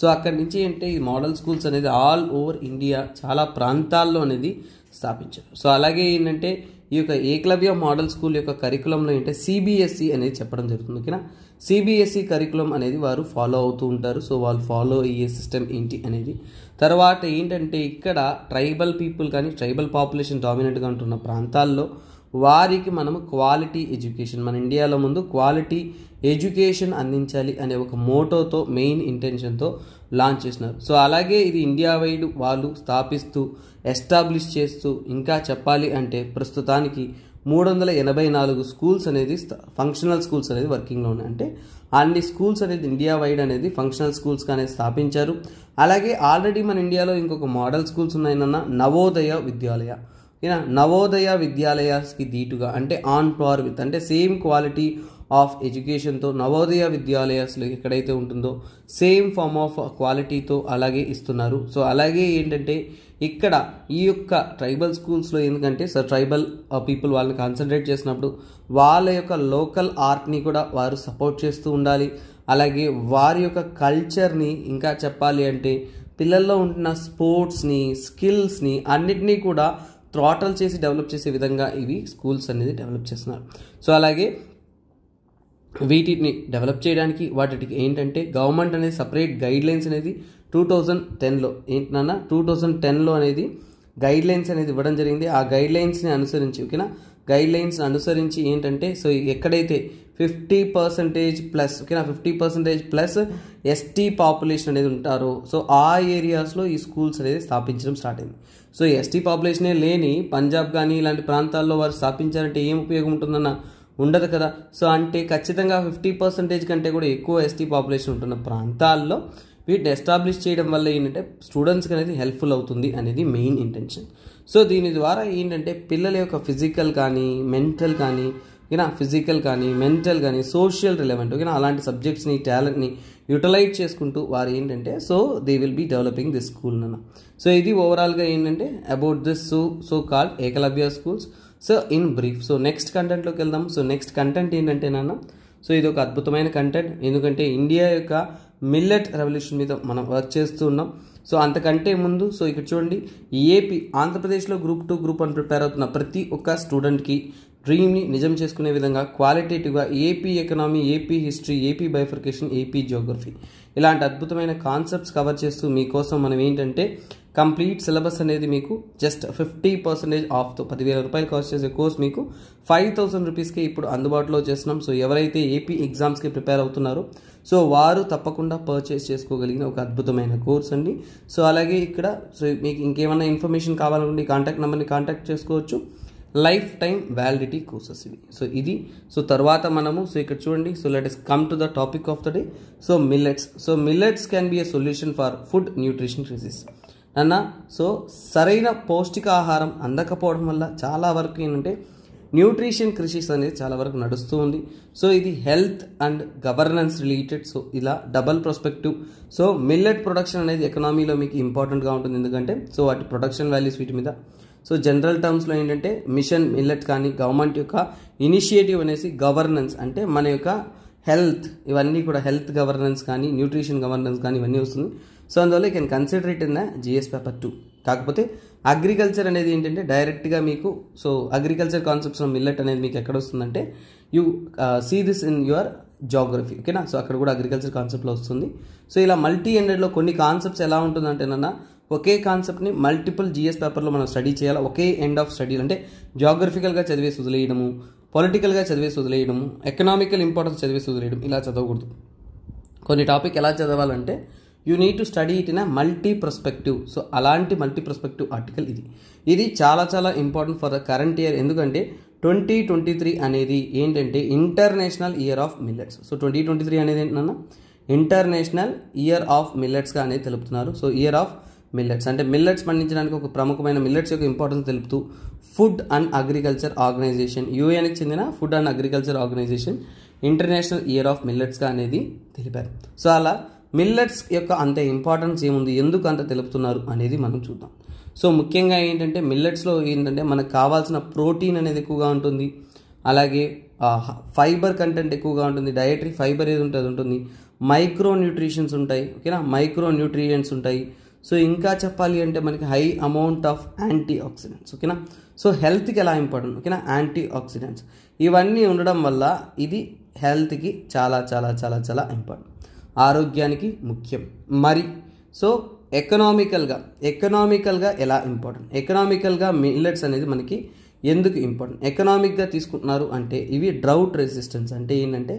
సో అక్కడి నుంచి ఏంటంటే ఈ మోడల్ స్కూల్స్ అనేది ఆల్ ఓవర్ ఇండియా చాలా ప్రాంతాల్లో అనేది స్థాపించారు సో అలాగే ఏంటంటే ఈ యొక్క ఏకలవ్య మోడల్ స్కూల్ యొక్క కరికులంలో ఏంటంటే సిబిఎస్ఈ అనేది చెప్పడం జరుగుతుంది ఓకేనా సిబిఎస్ఈ కరికులం e అనేది వారు ఫాలో అవుతూ ఉంటారు సో వాళ్ళు ఫాలో అయ్యే సిస్టమ్ ఏంటి అనేది తర్వాత ఏంటంటే ఇక్కడ ట్రైబల్ పీపుల్ కానీ ట్రైబల్ పాపులేషన్ డామినెంట్గా ఉంటున్న ప్రాంతాల్లో వారికి మనము క్వాలిటీ ఎడ్యుకేషన్ మన ఇండియాలో ముందు క్వాలిటీ ఎడ్యుకేషన్ అందించాలి అనే ఒక మోటోతో మెయిన్ ఇంటెన్షన్తో లాంచ్ చేసినారు సో అలాగే ఇది ఇండియా వైడ్ వాళ్ళు స్థాపిస్తూ ఎస్టాబ్లిష్ చేస్తూ ఇంకా చెప్పాలి అంటే ప్రస్తుతానికి మూడు వందల ఎనభై నాలుగు స్కూల్స్ అనేది ఫంక్షనల్ స్కూల్స్ అనేది వర్కింగ్లో ఉన్నాయి అంటే అన్ని స్కూల్స్ అనేది ఇండియా వైడ్ అనేది ఫంక్షనల్ స్కూల్స్గా అనేది స్థాపించారు అలాగే ఆల్రెడీ మన ఇండియాలో ఇంకొక మోడల్ స్కూల్స్ ఉన్నాయన్న నవోదయ విద్యాలయ ఈయన నవోదయ విద్యాలయాస్కి దీటుగా అంటే ఆన్ పార్ విత్ అంటే సేమ్ క్వాలిటీ ఆఫ్ ఎడ్యుకేషన్తో నవోదయ విద్యాలయాలు ఎక్కడైతే ఉంటుందో సేమ్ ఫామ్ ఆఫ్ క్వాలిటీతో అలాగే ఇస్తున్నారు సో అలాగే ఏంటంటే ఇక్కడ ఈ యొక్క ట్రైబల్ స్కూల్స్లో ఎందుకంటే సో ట్రైబల్ పీపుల్ వాళ్ళని కాన్సన్ట్రేట్ చేసినప్పుడు వాళ్ళ యొక్క లోకల్ ఆర్ట్ని కూడా వారు సపోర్ట్ చేస్తూ ఉండాలి అలాగే వారి యొక్క కల్చర్ని ఇంకా చెప్పాలి అంటే పిల్లల్లో ఉంటున్న స్పోర్ట్స్ని స్కిల్స్ని అన్నిటినీ కూడా త్రోటల్ చేసి డెవలప్ చేసే విధంగా ఇవి స్కూల్స్ అనేది డెవలప్ చేస్తున్నారు సో అలాగే వీటిని డెవలప్ చేయడానికి వాటికి ఏంటంటే గవర్నమెంట్ అనేది సపరేట్ గైడ్ లైన్స్ అనేది టూ థౌజండ్ టెన్లో ఏంటన్నా టూ థౌజండ్ టెన్లో అనేది గైడ్ లైన్స్ అనేది ఇవ్వడం జరిగింది ఆ గైడ్ లైన్స్ని అనుసరించి ఓకేనా గైడ్ లైన్స్ని అనుసరించి ఏంటంటే సో ఎక్కడైతే ఫిఫ్టీ పర్సంటేజ్ ప్లస్ ఓకేనా fifty percentage plus ST population అనేది ఉంటారో సో ఆ ఏరియాస్లో ఈ స్కూల్స్ అనేది స్థాపించడం స్టార్ట్ అయింది సో ఎస్టీ పాపులేషనే లేని పంజాబ్ కానీ ఇలాంటి ప్రాంతాల్లో వారు స్థాపించారంటే ఏం ఉపయోగం ఉంటుందన్న ఉండదు కదా సో అంటే ఖచ్చితంగా ఫిఫ్టీ పర్సెంటేజ్ కంటే కూడా ఎక్కువ ఎస్టీ పాపులేషన్ ఉంటున్న ప్రాంతాల్లో వీటిని ఎస్టాబ్లిష్ చేయడం వల్ల ఏంటంటే స్టూడెంట్స్కి అనేది హెల్ప్ఫుల్ అవుతుంది అనేది మెయిన్ ఇంటెన్షన్ సో దీని ద్వారా ఏంటంటే పిల్లల యొక్క ఫిజికల్ కానీ మెంటల్ కానీ ఓకేనా ఫిజికల్ కానీ మెంటల్ కానీ సోషల్ రిలవెంట్ ఓకేనా అలాంటి సబ్జెక్ట్స్ని టాలెంట్ని యూటిలైజ్ చేసుకుంటూ వారు ఏంటంటే so they will be developing this school అన్న సో ఇది ఓవరాల్గా ఏంటంటే about this so so called Eklavya schools so in brief so next కంటెంట్లోకి వెళ్దాం సో నెక్స్ట్ కంటెంట్ ఏంటంటే నాన్న సో ఇది ఒక అద్భుతమైన కంటెంట్ ఎందుకంటే ఇండియా యొక్క మిల్లెట్ రెవల్యూషన్ మీద మనం వర్క్ చేస్తున్నాం సో అంతకంటే ముందు సో ఇక్కడ చూడండి ఏపీ ఆంధ్రప్రదేశ్లో group two group one prepare అవుతున్న ప్రతి ఒక్క స్టూడెంట్కి డ్రీమ్ని నిజం చేసుకునే విధంగా క్వాలిటేటివ్గా AP economy AP history AP bifurcation AP geography ఇలాంటి అద్భుతమైన కాన్సెప్ట్స్ కవర్ చేస్తూ మీకోసం మనం ఏంటంటే కంప్లీట్ సిలబస్ అనేది మీకు జస్ట్ ఫిఫ్టీ పర్సెంటేజ్ ఆఫ్తో పదివేల రూపాయలు కాస్ట్ చేసే కోర్స్ మీకు ఫైవ్ థౌసండ్ రూపీస్కి ఇప్పుడు అందుబాటులో చేస్తున్నాం సో ఎవరైతే ఏపీ ఎగ్జామ్స్కి ప్రిపేర్ అవుతున్నారో సో వారు తప్పకుండా పర్చేస్ చేసుకోగలిగిన ఒక అద్భుతమైన కోర్స్ అండి సో అలాగే ఇక్కడ సో మీకు ఇంకేమైనా ఇన్ఫర్మేషన్ కావాలనుకుంటే కాంటాక్ట్ నెంబర్ని కాంటాక్ట్ చేసుకోవచ్చు లైఫ్ టైం వ్యాలిడిటీ కోర్సెస్ ఇవి సో ఇది సో తర్వాత మనము సో ఇక్కడ చూడండి so let us come to the topic of the day so millets so millets can be a solution for food nutrition crisis అన్న so సరైన పౌష్టికాహారం అందకపోవడం వల్ల చాలా వరకు ఏంటంటే న్యూట్రిషన్ క్రిషిస్ అనేది చాలా వరకు నడుస్తూ ఉంది సో ఇది health and governance related so ఇలా double prospective so millet production అనేది ఎకనామీలో మీకు ఇంపార్టెంట్గా ఉంటుంది ఎందుకంటే సో వాటి ప్రొడక్షన్ వాల్యూస్ వీటి మీద సో జనరల్ టర్మ్స్లో ఏంటంటే మిషన్ మిల్లెట్ కానీ గవర్నమెంట్ యొక్క ఇనిషియేటివ్ అనేసి గవర్నెన్స్ అంటే మన యొక్క హెల్త్ ఇవన్నీ కూడా హెల్త్ గవర్నెన్స్ కానీ న్యూట్రిషన్ గవర్నెన్స్ కానీ ఇవన్నీ వస్తుంది సో అందువల్ల you can consider it in GS paper two కాకపోతే అగ్రికల్చర్ అనేది ఏంటంటే డైరెక్ట్గా మీకు so agriculture concepts of millet అనేది మీకు ఎక్కడ వస్తుందంటే you see this in your geography ఓకేనా సో అక్కడ కూడా అగ్రికల్చర్ కాన్సెప్ట్లో వస్తుంది సో ఇలా మల్టీ ఎండెడ్లో కొన్ని కాన్సెప్ట్స్ ఎలా ఉంటుందంటేనన్నా ఒకే కాన్సెప్ట్ని మల్టిపుల్ జిఎస్ పేపర్లో మనం స్టడీ చేయాలి ఒకే ఎండ్ ఆఫ్ స్టడీ అంటే జాగ్రఫికల్గా చదివేసి వదిలేయడము పొలిటికల్గా చదివేసి వదిలేయడము ఎకనామికల్ ఇంపార్టెన్స్ చదివేసి వదిలేయడం ఇలా చదవకూడదు కొన్ని టాపిక్ ఎలా చదవాలంటే you need to study it in a multi prospective so అలాంటి మల్టీ ప్రస్పెక్టివ్ ఆర్టికల్ ఇది ఇది చాలా చాలా important for the current year ఎందుకంటే ట్వంటీ ట్వంటీ త్రీ అనేది ఏంటంటే international year of millets so twenty twenty three అనేది ఏంటన్నా ఇంటర్నేషనల్ ఇయర్ ఆఫ్ మిల్లెట్స్గా అనేది తెలుపుతున్నారు సో ఇయర్ ఆఫ్ మిల్లెట్స్ అంటే మిల్లెట్స్ పండించడానికి ఒక ప్రముఖమైన మిల్లెట్స్ యొక్క ఇంపార్టెన్స్ తెలుపుతూ ఫుడ్ అండ్ అగ్రికల్చర్ ఆర్గనైజేషన్ యూఎన్కి చెందిన food and agriculture organization international year of మిల్లెట్స్గా అనేది తెలిపారు సో అలా మిల్లెట్స్ యొక్క అంత ఇంపార్టెన్స్ ఏముంది ఎందుకు అంత తెలుపుతున్నారు అనేది మనం చూద్దాం సో ముఖ్యంగా ఏంటంటే మిల్లెట్స్లో ఏంటంటే మనకు కావాల్సిన ప్రోటీన్ అనేది ఎక్కువగా ఉంటుంది అలాగే ఫైబర్ కంటెంట్ ఎక్కువగా ఉంటుంది డయటరీ ఫైబర్ ఏది ఉంటుంది ఉంటుంది మైక్రో న్యూట్రిషన్స్ ఉంటాయి ఓకేనా మైక్రో న్యూట్రియంట్స్ ఉంటాయి సో ఇంకా చెప్పాలి అంటే మనకి high amount of antioxidants ఓకేనా సో హెల్త్కి ఎలా ఇంపార్టెంట్ ఓకేనా యాంటీ ఆక్సిడెంట్స్ ఇవన్నీ ఉండడం వల్ల ఇది హెల్త్కి చాలా చాలా చాలా చాలా ఇంపార్టెంట్ ఆరోగ్యానికి ముఖ్యం మరి సో ఎకనామికల్గా ఎకనామికల్గా ఎలా ఇంపార్టెంట్ ఎకనామికల్గా మిల్లెట్స్ అనేది మనకి ఎందుకు ఇంపార్టెంట్ ఎకనామిక్గా తీసుకుంటున్నారు అంటే ఇవి డ్రౌట్ రెసిస్టెన్స్ అంటే ఏంటంటే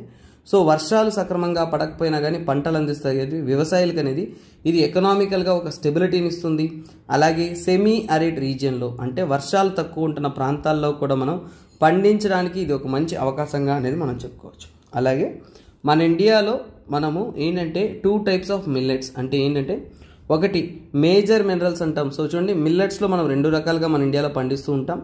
సో వర్షాలు సక్రమంగా పడకపోయినా కానీ పంటలు అందిస్తాయి వ్యవసాయాలకు అనేది ఇది ఎకనామికల్గా ఒక స్టెబిలిటీని ఇస్తుంది అలాగే సెమీ అరిడ్ రీజియన్లో అంటే వర్షాలు తక్కువ ఉంటున్న ప్రాంతాల్లో కూడా మనం పండించడానికి ఇది ఒక మంచి అవకాశంగా అనేది మనం చెప్పుకోవచ్చు అలాగే మన ఇండియాలో మనము ఏంటంటే టూ టైప్స్ ఆఫ్ మిల్లెట్స్ అంటే ఏంటంటే ఒకటి మేజర్ మినరల్స్ అంటాం సో చూడండి మిల్లెట్స్లో మనం రెండు రకాలుగా మన ఇండియాలో పండిస్తూ ఉంటాం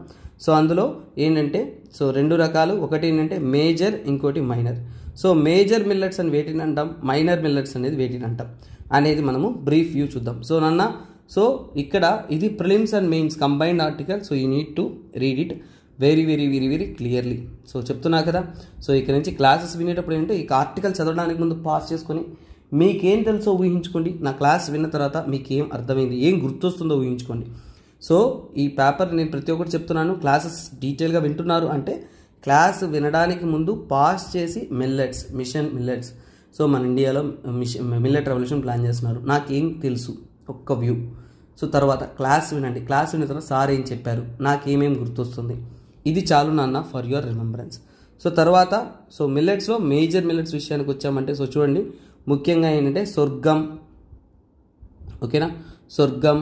సో అందులో ఏంటంటే సో రెండు రకాలు ఒకటి ఏంటంటే మేజర్ ఇంకోటి మైనర్ సో మేజర్ మిల్లెట్స్ అని వేటిని అంటాం మైనర్ మిల్లెట్స్ అనేది వేటిని అంటాం అనేది మనము బ్రీఫ్ వ్యూ చూద్దాం సో నాన్న సో ఇక్కడ ఇది prelims and mains combined article so you need to read it very very very very clearly so చెప్తున్నా కదా సో ఇక్కడ నుంచి క్లాసెస్ వినేటప్పుడు ఏంటో ఈ ఆర్టికల్ చదవడానికి ముందు పాస్ చేసుకొని మీకేం తెలుసో ఊహించుకోండి నా క్లాస్ విన్న తర్వాత మీకేం అర్థమైంది ఏం గుర్తొస్తుందో ఊహించుకోండి సో ఈ పేపర్ నేను ప్రతి ఒక్కటి చెప్తున్నాను క్లాసెస్ డీటెయిల్గా వింటున్నారు అంటే క్లాస్ వినడానికి ముందు పాస్ చేసి మిల్లెట్స్ మిషన్ మిల్లెట్స్ సో మన ఇండియాలో మిషన్ మిల్లెట్ రెవల్యూషన్ ప్లాన్ చేస్తున్నారు నాకేం తెలుసు ఒక్క వ్యూ సో తర్వాత క్లాస్ వినండి క్లాస్ విన్న తర్వాత సార్ ఏం చెప్పారు నాకేమేమి గుర్తొస్తుంది ఇది చాలు నాన్న ఫర్ యువర్ రిమెంబరెన్స్ సో తర్వాత సో మిల్లెట్స్లో మేజర్ మిల్లెట్స్ విషయానికి వచ్చామంటే సో చూడండి ముఖ్యంగా ఏంటంటే స్వర్గం ఓకేనా స్వర్గం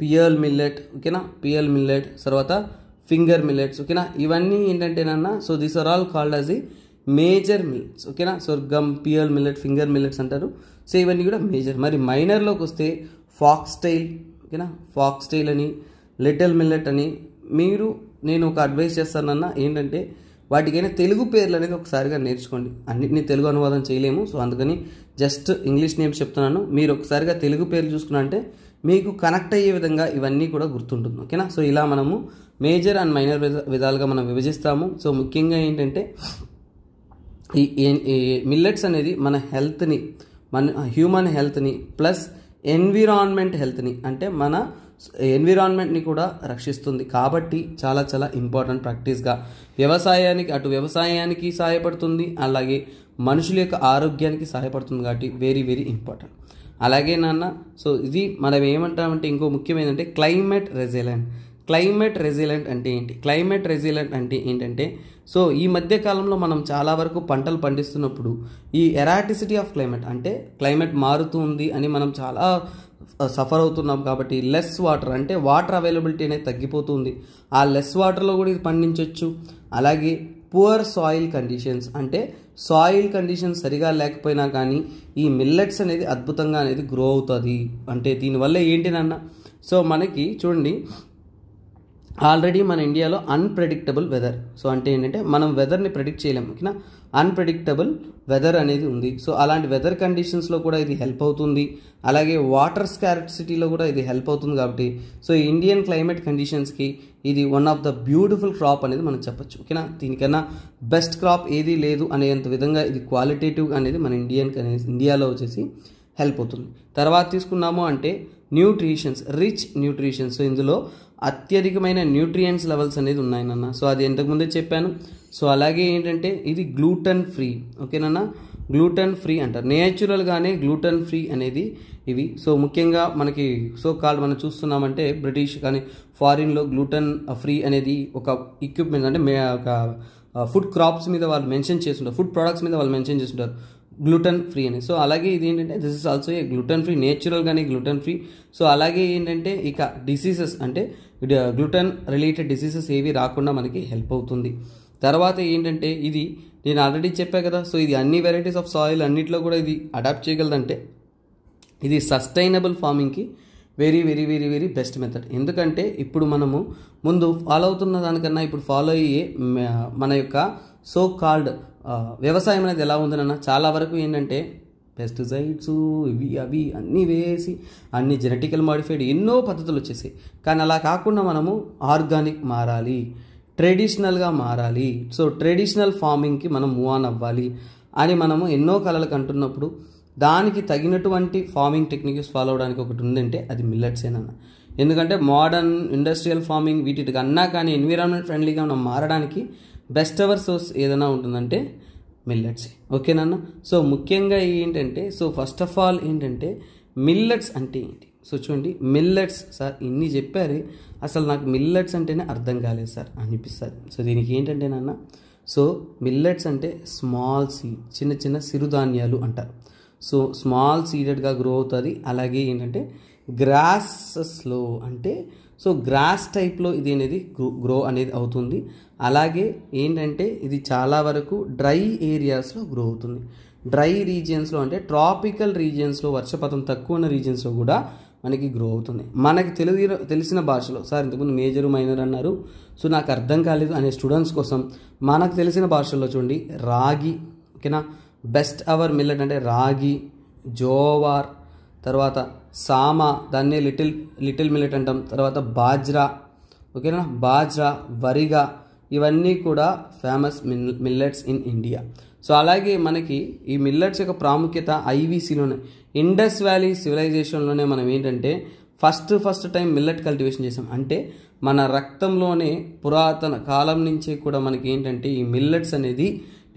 పియల్ మిల్లెట్ ఓకేనా పియల్ మిల్లెట్ తర్వాత ఫింగర్ మిల్లెట్స్ ఓకేనా ఇవన్నీ ఏంటంటేనన్నా so these are all called as the major millets ఓకేనా sorghum pearl millet finger millets అంటారు సో ఇవన్నీ కూడా మేజర్ మరి మైనర్లోకి వస్తే ఫాక్స్ టైల్ ఓకేనా ఫాక్స్ టైల్ అని లిటిల్ మిల్లెట్ అని మీరు నేను ఒక అడ్వైస్ చేస్తానన్నా ఏంటంటే వాటికైనా తెలుగు పేర్లు అనేది ఒకసారిగా నేర్చుకోండి అన్నింటినీ తెలుగు అనువాదం చేయలేము సో అందుకని జస్ట్ ఇంగ్లీష్ నేమ్స్ చెప్తున్నాను మీరు ఒకసారిగా తెలుగు పేర్లు చూసుకున్నా అంటే మీకు కనెక్ట్ అయ్యే విధంగా ఇవన్నీ కూడా గుర్తుంటుంది ఓకేనా సో ఇలా మనము మేజర్ అండ్ మైనర్ విధాలుగా మనం విభజిస్తాము సో ముఖ్యంగా ఏంటంటే ఈ మిల్లెట్స్ అనేది మన హెల్త్ని మన హ్యూమన్ హెల్త్ని ప్లస్ ఎన్విరాన్మెంట్ హెల్త్ని అంటే మన ఎన్విరాన్మెంట్ని కూడా రక్షిస్తుంది కాబట్టి చాలా చాలా ఇంపార్టెంట్ ప్రాక్టీస్గా వ్యవసాయానికి అటు వ్యవసాయానికి సహాయపడుతుంది అలాగే మనుషుల యొక్క ఆరోగ్యానికి సహాయపడుతుంది కాబట్టి వెరీ వెరీ ఇంపార్టెంట్ అలాగే నాన్న సో ఇది మనం ఏమంటామంటే ఇంకో ముఖ్యమైనంటే క్లైమేట్ రెసిలెంట్ క్లైమేట్ రెసిలెంట్ అంటే ఏంటి క్లైమేట్ రెజిలెంట్ అంటే ఏంటంటే సో ఈ మధ్య కాలంలో మనం చాలా వరకు పంటలు పండిస్తున్నప్పుడు ఈ ఎరాటిసిటీ ఆఫ్ క్లైమేట్ అంటే క్లైమేట్ మారుతుంది అని మనం చాలా సఫర్ అవుతున్నాం కాబట్టి లెస్ వాటర్ అంటే వాటర్ అవైలబిలిటీ అనేది తగ్గిపోతుంది ఆ లెస్ వాటర్లో కూడా ఇది పండించవచ్చు అలాగే పువర్ సాయిల్ కండిషన్స్ అంటే సాయిల్ కండిషన్స్ సరిగా లేకపోయినా కానీ ఈ మిల్లెట్స్ అనేది అద్భుతంగా అనేది గ్రో అవుతుంది అంటే దీనివల్ల ఏంటి నాన్న సో మనకి చూడండి ఆల్రెడీ మన ఇండియాలో అన్ప్రెడిక్టబుల్ వెదర్ సో అంటే ఏంటంటే మనం వెదర్ని ప్రెడిక్ట్ చేయలేము ఓకేనా అన్ప్రెడిక్టబుల్ వెదర్ అనేది ఉంది సో అలాంటి వెదర్ కండిషన్స్లో కూడా ఇది హెల్ప్ అవుతుంది అలాగే వాటర్ స్కారసిటీలో కూడా ఇది హెల్ప్ అవుతుంది కాబట్టి సో ఇండియన్ క్లైమేట్ కండిషన్స్కి ఇది one of the beautiful crop అనేది మనం చెప్పొచ్చు ఓకేనా దీనికన్నా బెస్ట్ క్రాప్ ఏది లేదు అనేంత విధంగా ఇది క్వాలిటేటివ్ అనేది మన ఇండియన్ ఇండియాలో వచ్చేసి హెల్ప్ అవుతుంది తర్వాత తీసుకున్నాము అంటే న్యూట్రిషన్స్ రిచ్ న్యూట్రిషన్స్ సో ఇందులో అత్యధికమైన న్యూట్రియంట్స్ లెవెల్స్ అనేది ఉన్నాయన్న సో అది ఎంతకుముందే చెప్పాను సో అలాగే ఏంటంటే ఇది గ్లూటన్ ఫ్రీ ఓకేనన్న గ్లూటన్ ఫ్రీ అంటారు నేచురల్గానే గ్లూటన్ ఫ్రీ అనేది ఇవి సో ముఖ్యంగా మనకి సో కాల్డ్ మనం చూస్తున్నామంటే బ్రిటిష్ కానీ ఫారిన్లో గ్లూటన్ ఫ్రీ అనేది ఒక ఎక్విప్మెంట్ అంటే ఒక ఫుడ్ క్రాప్స్ మీద వాళ్ళు మెన్షన్ చేస్తుంటారు ఫుడ్ ప్రొడక్ట్స్ మీద వాళ్ళు మెన్షన్ చేస్తుంటారు గ్లూటన్ ఫ్రీ అని సో అలాగే ఇది ఏంటంటే this is also a gluten free natural కానీ గ్లూటన్ ఫ్రీ సో అలాగే ఏంటంటే ఇక డిసీజెస్ అంటే గ్లూటన్ రిలేటెడ్ డిసీజెస్ ఏవి రాకుండా మనకి హెల్ప్ అవుతుంది తర్వాత ఏంటంటే ఇది నేను ఆల్రెడీ చెప్పా కదా సో ఇది అన్ని వెరైటీస్ ఆఫ్ సాయిల్ అన్నిట్లో కూడా ఇది అడాప్ట్ చేయగలదంటే ఇది సస్టైనబుల్ ఫార్మింగ్కి very very very very best method ఎందుకంటే ఇప్పుడు మనము ముందు ఫాలో అవుతున్న దానికన్నా ఇప్పుడు ఫాలో అయ్యే మన యొక్క సో కాల్డ్ వ్యవసాయం అనేది ఎలా ఉంది అన్న చాలా వరకు ఏంటంటే పెస్టిసైడ్స్ ఇవి అవి అన్నీ వేసి అన్ని జెనెటికల్ మాడిఫైడ్ ఎన్నో పద్ధతులు వచ్చేసాయి కానీ అలా కాకుండా మనము ఆర్గానిక్ మారాలి ట్రెడిషనల్గా మారాలి సో ట్రెడిషనల్ ఫార్మింగ్కి మనం మూవ్ ఆన్ అవ్వాలి అని మనము ఎన్నో కళలకు అంటున్నప్పుడు దానికి తగినటువంటి ఫార్మింగ్ టెక్నిక్స్ ఫాలో అవడానికి ఒకటి ఉందంటే అది మిల్లెట్సేనన్న ఎందుకంటే మోడర్న్ ఇండస్ట్రియల్ ఫార్మింగ్ వీటికి అన్నా కానీ ఎన్విరాన్మెంట్ ఫ్రెండ్లీగా మనం మారడానికి బెస్ట్ అవర్ సోర్స్ ఏదైనా ఉంటుందంటే మిల్లెట్స్ ఓకేనా సో ముఖ్యంగా ఏంటంటే సో ఫస్ట్ ఆఫ్ ఆల్ ఏంటంటే మిల్లెట్స్ అంటే ఏంటి సో చూడండి మిల్లెట్స్ సార్ ఇన్ని చెప్పారు అసలు నాకు మిల్లెట్స్ అంటేనే అర్థం కాలేదు సార్ అనిపిస్తుంది సో దీనికి ఏంటంటే నాన్న సో మిల్లెట్స్ అంటే స్మాల్ సీడ్ చిన్న చిన్న సిరుధాన్యాలు అంటారు సో స్మాల్ సీడెడ్గా గ్రో అవుతుంది అలాగే ఏంటంటే గ్రాసెస్లో అంటే సో గ్రాస్ టైప్లో ఇది అనేది గ్రో అనేది అవుతుంది అలాగే ఏంటంటే ఇది చాలా వరకు డ్రై ఏరియాస్లో గ్రో అవుతుంది డ్రై రీజియన్స్లో అంటే ట్రాపికల్ రీజియన్స్లో వర్షపాతం తక్కువ ఉన్న రీజియన్స్లో కూడా మనకి గ్రో అవుతుంది మనకి తెలుగు తెలిసిన భాషలో సార్ ఇంతకుముందు మేజర్ మైనర్ అన్నారు సో నాకు అర్థం కాలేదు అనే స్టూడెంట్స్ కోసం మనకు తెలిసిన భాషల్లో చూడండి రాగి ఓకేనా బెస్ట్ అవర్ మిల్లెట్ అంటే రాగి జోవార్ తర్వాత సామా దాన్నే లిటిల్ లిటిల్ మిల్లెట్ అంటాం తర్వాత బాజ్రా ఓకేనా బాజ్రా వరిగా ఇవన్నీ కూడా famous mill millets in India so అలాగే మనకి ఈ మిల్లెట్స్ యొక్క ప్రాముఖ్యత ఐవీసీలోనే ఇండస్ వ్యాలీ సివిలైజేషన్లోనే మనం ఏంటంటే first first time millet cultivation చేసాం అంటే మన రక్తంలోనే పురాతన కాలం నుంచే కూడా మనకి ఏంటంటే ఈ మిల్లెట్స్ అనేది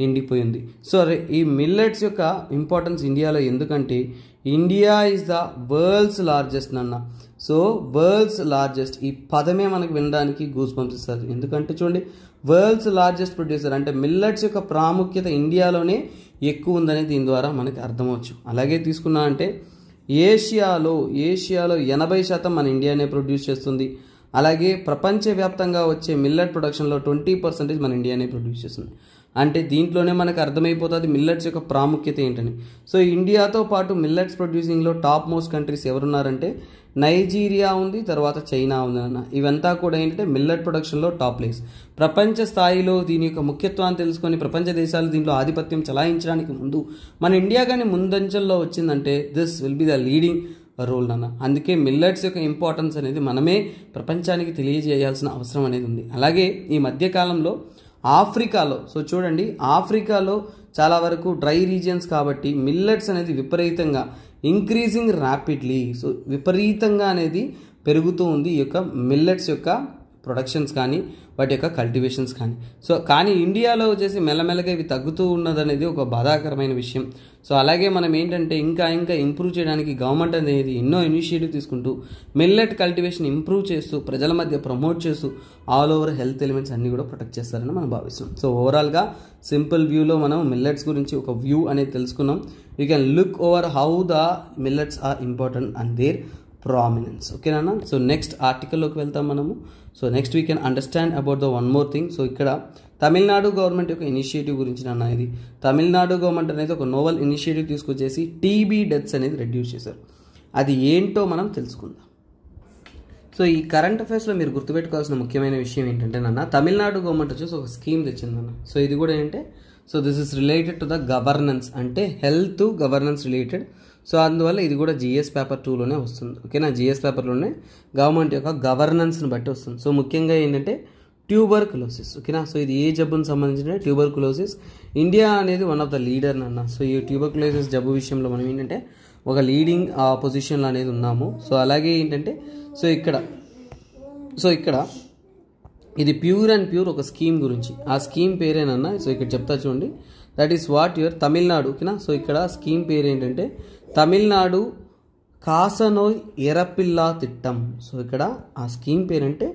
నిండిపోయింది సో ఈ మిల్లెట్స్ యొక్క ఇంపార్టెన్స్ ఇండియాలో ఎందుకంటే India is the world's largest అన్న సో వరల్డ్స్ లార్జెస్ట్ ఈ పదమే మనకు వినడానికి గూస్ పంపిస్తారు ఎందుకంటే చూడండి వరల్డ్స్ లార్జెస్ట్ ప్రొడ్యూసర్ అంటే మిల్లెట్స్ యొక్క ప్రాముఖ్యత ఇండియాలోనే ఎక్కువ ఉందని దీని ద్వారా మనకి అర్థమవచ్చు అలాగే తీసుకున్నా అంటే ఏషియాలో ఏషియాలో ఎనభై శాతం మన ఇండియానే ప్రొడ్యూస్ చేస్తుంది అలాగే ప్రపంచవ్యాప్తంగా వచ్చే మిల్లెట్ ప్రొడక్షన్లో ట్వంటీ పర్సెంటేజ్ మన ఇండియానే ప్రొడ్యూస్ చేస్తుంది అంటే దీంట్లోనే మనకు అర్థమైపోతుంది మిల్లెట్స్ యొక్క ప్రాముఖ్యత ఏంటని సో ఇండియాతో పాటు మిల్లెట్స్ ప్రొడ్యూసింగ్లో టాప్ మోస్ట్ కంట్రీస్ ఎవరున్నారంటే నైజీరియా ఉంది తర్వాత చైనా ఉంది అన్న ఇవంతా కూడా ఏంటంటే మిల్లెట్ ప్రొడక్షన్లో టాప్ ప్లేస్ ప్రపంచ స్థాయిలో దీని యొక్క ముఖ్యత్వాన్ని తెలుసుకొని ప్రపంచ దేశాలు దీంట్లో ఆధిపత్యం చలాయించడానికి ముందు మన ఇండియా కానీ ముందంచెల్లో వచ్చిందంటే this will be the leading role అన్న అందుకే మిల్లెట్స్ యొక్క ఇంపార్టెన్స్ అనేది మనమే ప్రపంచానికి తెలియజేయాల్సిన అవసరం అనేది ఉంది అలాగే ఈ మధ్యకాలంలో ఆఫ్రికాలో సో చూడండి ఆఫ్రికాలో చాలా వరకు డ్రై రీజియన్స్ కాబట్టి మిల్లెట్స్ అనేది విపరీతంగా ఇంక్రీజింగ్ ర్యాపిడ్లీ సో విపరీతంగా అనేది పెరుగుతూ ఉంది ఈ యొక్క మిల్లెట్స్ యొక్క ప్రొడక్షన్స్ కానీ వాటి యొక్క కల్టివేషన్స్ కానీ సో కానీ ఇండియాలో వచ్చేసి మెల్లమెల్లగా ఇవి తగ్గుతూ ఉన్నదనేది ఒక బాధాకరమైన విషయం సో అలాగే మనం ఏంటంటే ఇంకా ఇంకా ఇంప్రూవ్ చేయడానికి గవర్నమెంట్ అనేది ఎన్నో ఇనిషియేటివ్ తీసుకుంటూ మిల్లెట్ కల్టివేషన్ ఇంప్రూవ్ చేస్తూ ప్రజల మధ్య ప్రమోట్ చేస్తూ ఆల్ ఓవర్ హెల్త్ ఎలిమెంట్స్ అన్నీ కూడా ప్రొటెక్ట్ చేస్తారని మనం భావిస్తున్నాం సో ఓవరాల్గా సింపుల్ వ్యూలో మనం మిల్లెట్స్ గురించి ఒక వ్యూ అనేది తెలుసుకున్నాం you can look over how the millets are important and their prominence ఓకేనా సో నెక్స్ట్ ఆర్టికల్లోకి వెళ్తాం మనము so next we can understand about the one more thing so ఇక్కడ తమిళనాడు గవర్నమెంట్ యొక్క ఇనిషియేటివ్ గురించి నాన్న ఇది తమిళనాడు గవర్నమెంట్ అనేది ఒక నోవల్ ఇనిషియేటివ్ తీసుకొచ్చేసి టీబీ డెత్స్ అనేది రెడ్యూస్ చేశారు అది ఏంటో మనం తెలుసుకుందాం సో ఈ కరెంట్ అఫైర్స్లో మీరు గుర్తుపెట్టుకోవాల్సిన ముఖ్యమైన విషయం ఏంటంటే నాన్న తమిళనాడు గవర్నమెంట్ వచ్చేసి ఒక స్కీమ్ తెచ్చింది సో ఇది కూడా ఏంటంటే so this is related to the governance అంటే హెల్త్ గవర్నెన్స్ రిలేటెడ్ సో అందువల్ల ఇది కూడా జిఎస్ పేపర్ టూలోనే వస్తుంది ఓకేనా జిఎస్ పేపర్లోనే గవర్నమెంట్ యొక్క గవర్నెన్స్ని బట్టి వస్తుంది సో ముఖ్యంగా ఏంటంటే ట్యూబర్ క్లోసిస్ ఓకేనా సో ఇది ఏ జబ్బును సంబంధించిన ట్యూబర్ క్లోసిస్ ఇండియా అనేది వన్ ఆఫ్ ద లీడర్ అన్న సో ఈ ట్యూబర్ క్లోసిస్ జబ్బు విషయంలో మనం ఏంటంటే ఒక లీడింగ్ పొజిషన్లో అనేది ఉన్నాము సో అలాగే ఏంటంటే సో ఇక్కడ సో ఇక్కడ ఇది ప్యూర్ అండ్ ప్యూర్ ఒక స్కీమ్ గురించి ఆ స్కీమ్ పేరేనన్నా సో ఇక్కడ చెప్తా చూడండి that is what your Tamil Nadu ఓకేనా సో ఇక్కడ స్కీమ్ పేరు ఏంటంటే తమిళనాడు కాసనోయ్ ఎరపిల్లా తిట్టం సో ఇక్కడ ఆ స్కీమ్ పేరంటే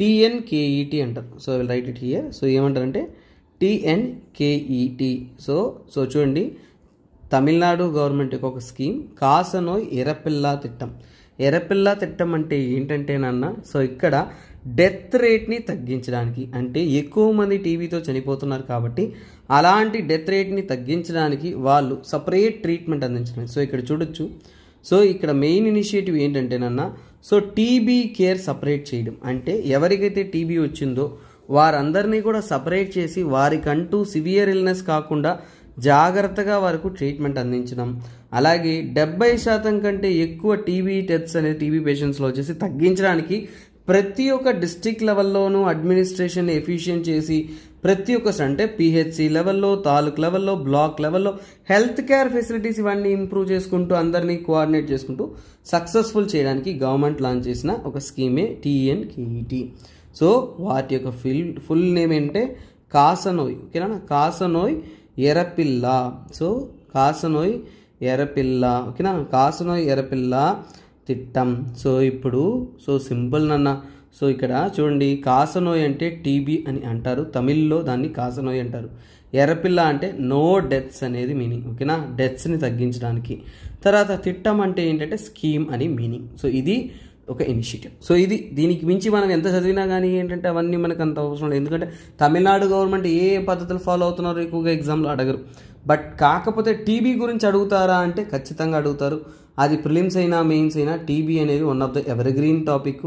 టీఎన్కేఈటీ అంటారు so write it here so ఏమంటారంటే టీఎన్కేఈటీ సో సో చూడండి తమిళనాడు గవర్నమెంట్ యొక్క ఒక స్కీమ్ కాసనోయ్ ఎరపిల్లా తిట్టం ఎరపిల్లా తిట్టం అంటే ఏంటంటే నాన్న సో ఇక్కడ డెత్ రేట్ని తగ్గించడానికి అంటే ఎక్కువ మంది టీవీతో చనిపోతున్నారు కాబట్టి అలాంటి డెత్ రేట్ని తగ్గించడానికి వాళ్ళు సపరేట్ ట్రీట్మెంట్ అందించడం సో ఇక్కడ చూడొచ్చు సో ఇక్కడ మెయిన్ ఇనిషియేటివ్ ఏంటంటేనన్నా సో టీబీ కేర్ సపరేట్ చేయడం అంటే ఎవరికైతే టీబీ వచ్చిందో వారందరినీ కూడా సపరేట్ చేసి వారికంటూ సివియర్ ఇల్నెస్ కాకుండా జాగ్రత్తగా వరకు ట్రీట్మెంట్ అందించడం అలాగే డెబ్బై శాతం కంటే ఎక్కువ టీబీ టెత్స్ అనేది టీబీ పేషెంట్స్లో వచ్చేసి తగ్గించడానికి ప్రతి ఒక్క డిస్టిక్ లెవెల్లోనూ అడ్మినిస్ట్రేషన్ ఎఫిషియెంట్ చేసి ప్రతి ఒక్క అంటే పిహెచ్సి లెవెల్లో తాలూక్ లెవెల్లో బ్లాక్ లెవెల్లో హెల్త్ కేర్ ఫెసిలిటీస్ ఇవన్నీ ఇంప్రూవ్ చేసుకుంటూ అందరినీ కోఆర్డినేట్ చేసుకుంటూ సక్సెస్ఫుల్ చేయడానికి గవర్నమెంట్ లాంచ్ చేసిన ఒక స్కీమే టీఎన్కేఈటీ సో వాటి యొక్క ఫిల్ ఫుల్ నేమ్ ఏంటంటే కాసనోయ్ ఓకేనా కాసనోయ్ ఎరపిల్ల సో కాసనోయ్ ఎరపిల్ల ఓకేనా కాసనోయ్ ఎరపిల్ల తిట్టం సో ఇప్పుడు సో సింపుల్ నన్న సో ఇక్కడ చూడండి కాసనోయ్ అంటే టీబీ అని అంటారు తమిళ్లో దాన్ని కాసనోయ్ అంటారు ఎర్రపిల్ల అంటే నో డెత్స్ అనేది మీనింగ్ ఓకేనా డెత్స్ని తగ్గించడానికి తర్వాత తిట్టం అంటే ఏంటంటే స్కీమ్ అని మీనింగ్ సో ఇది ఒక ఇనిషియేటివ్ సో ఇది దీనికి మించి మనం ఎంత చదివినా కానీ ఏంటంటే అవన్నీ మనకు అంత అవసరం లేదు ఎందుకంటే తమిళనాడు గవర్నమెంట్ ఏ పద్ధతులు ఫాలో అవుతున్నారో ఎక్కువగా ఎగ్జామ్లో అడగరు బట్ కాకపోతే టీబీ గురించి అడుగుతారా అంటే ఖచ్చితంగా అడుగుతారు అది ప్రిలిమ్స్ అయినా మెయిన్స్ అయినా టీబీ అనేది one of the evergreen topic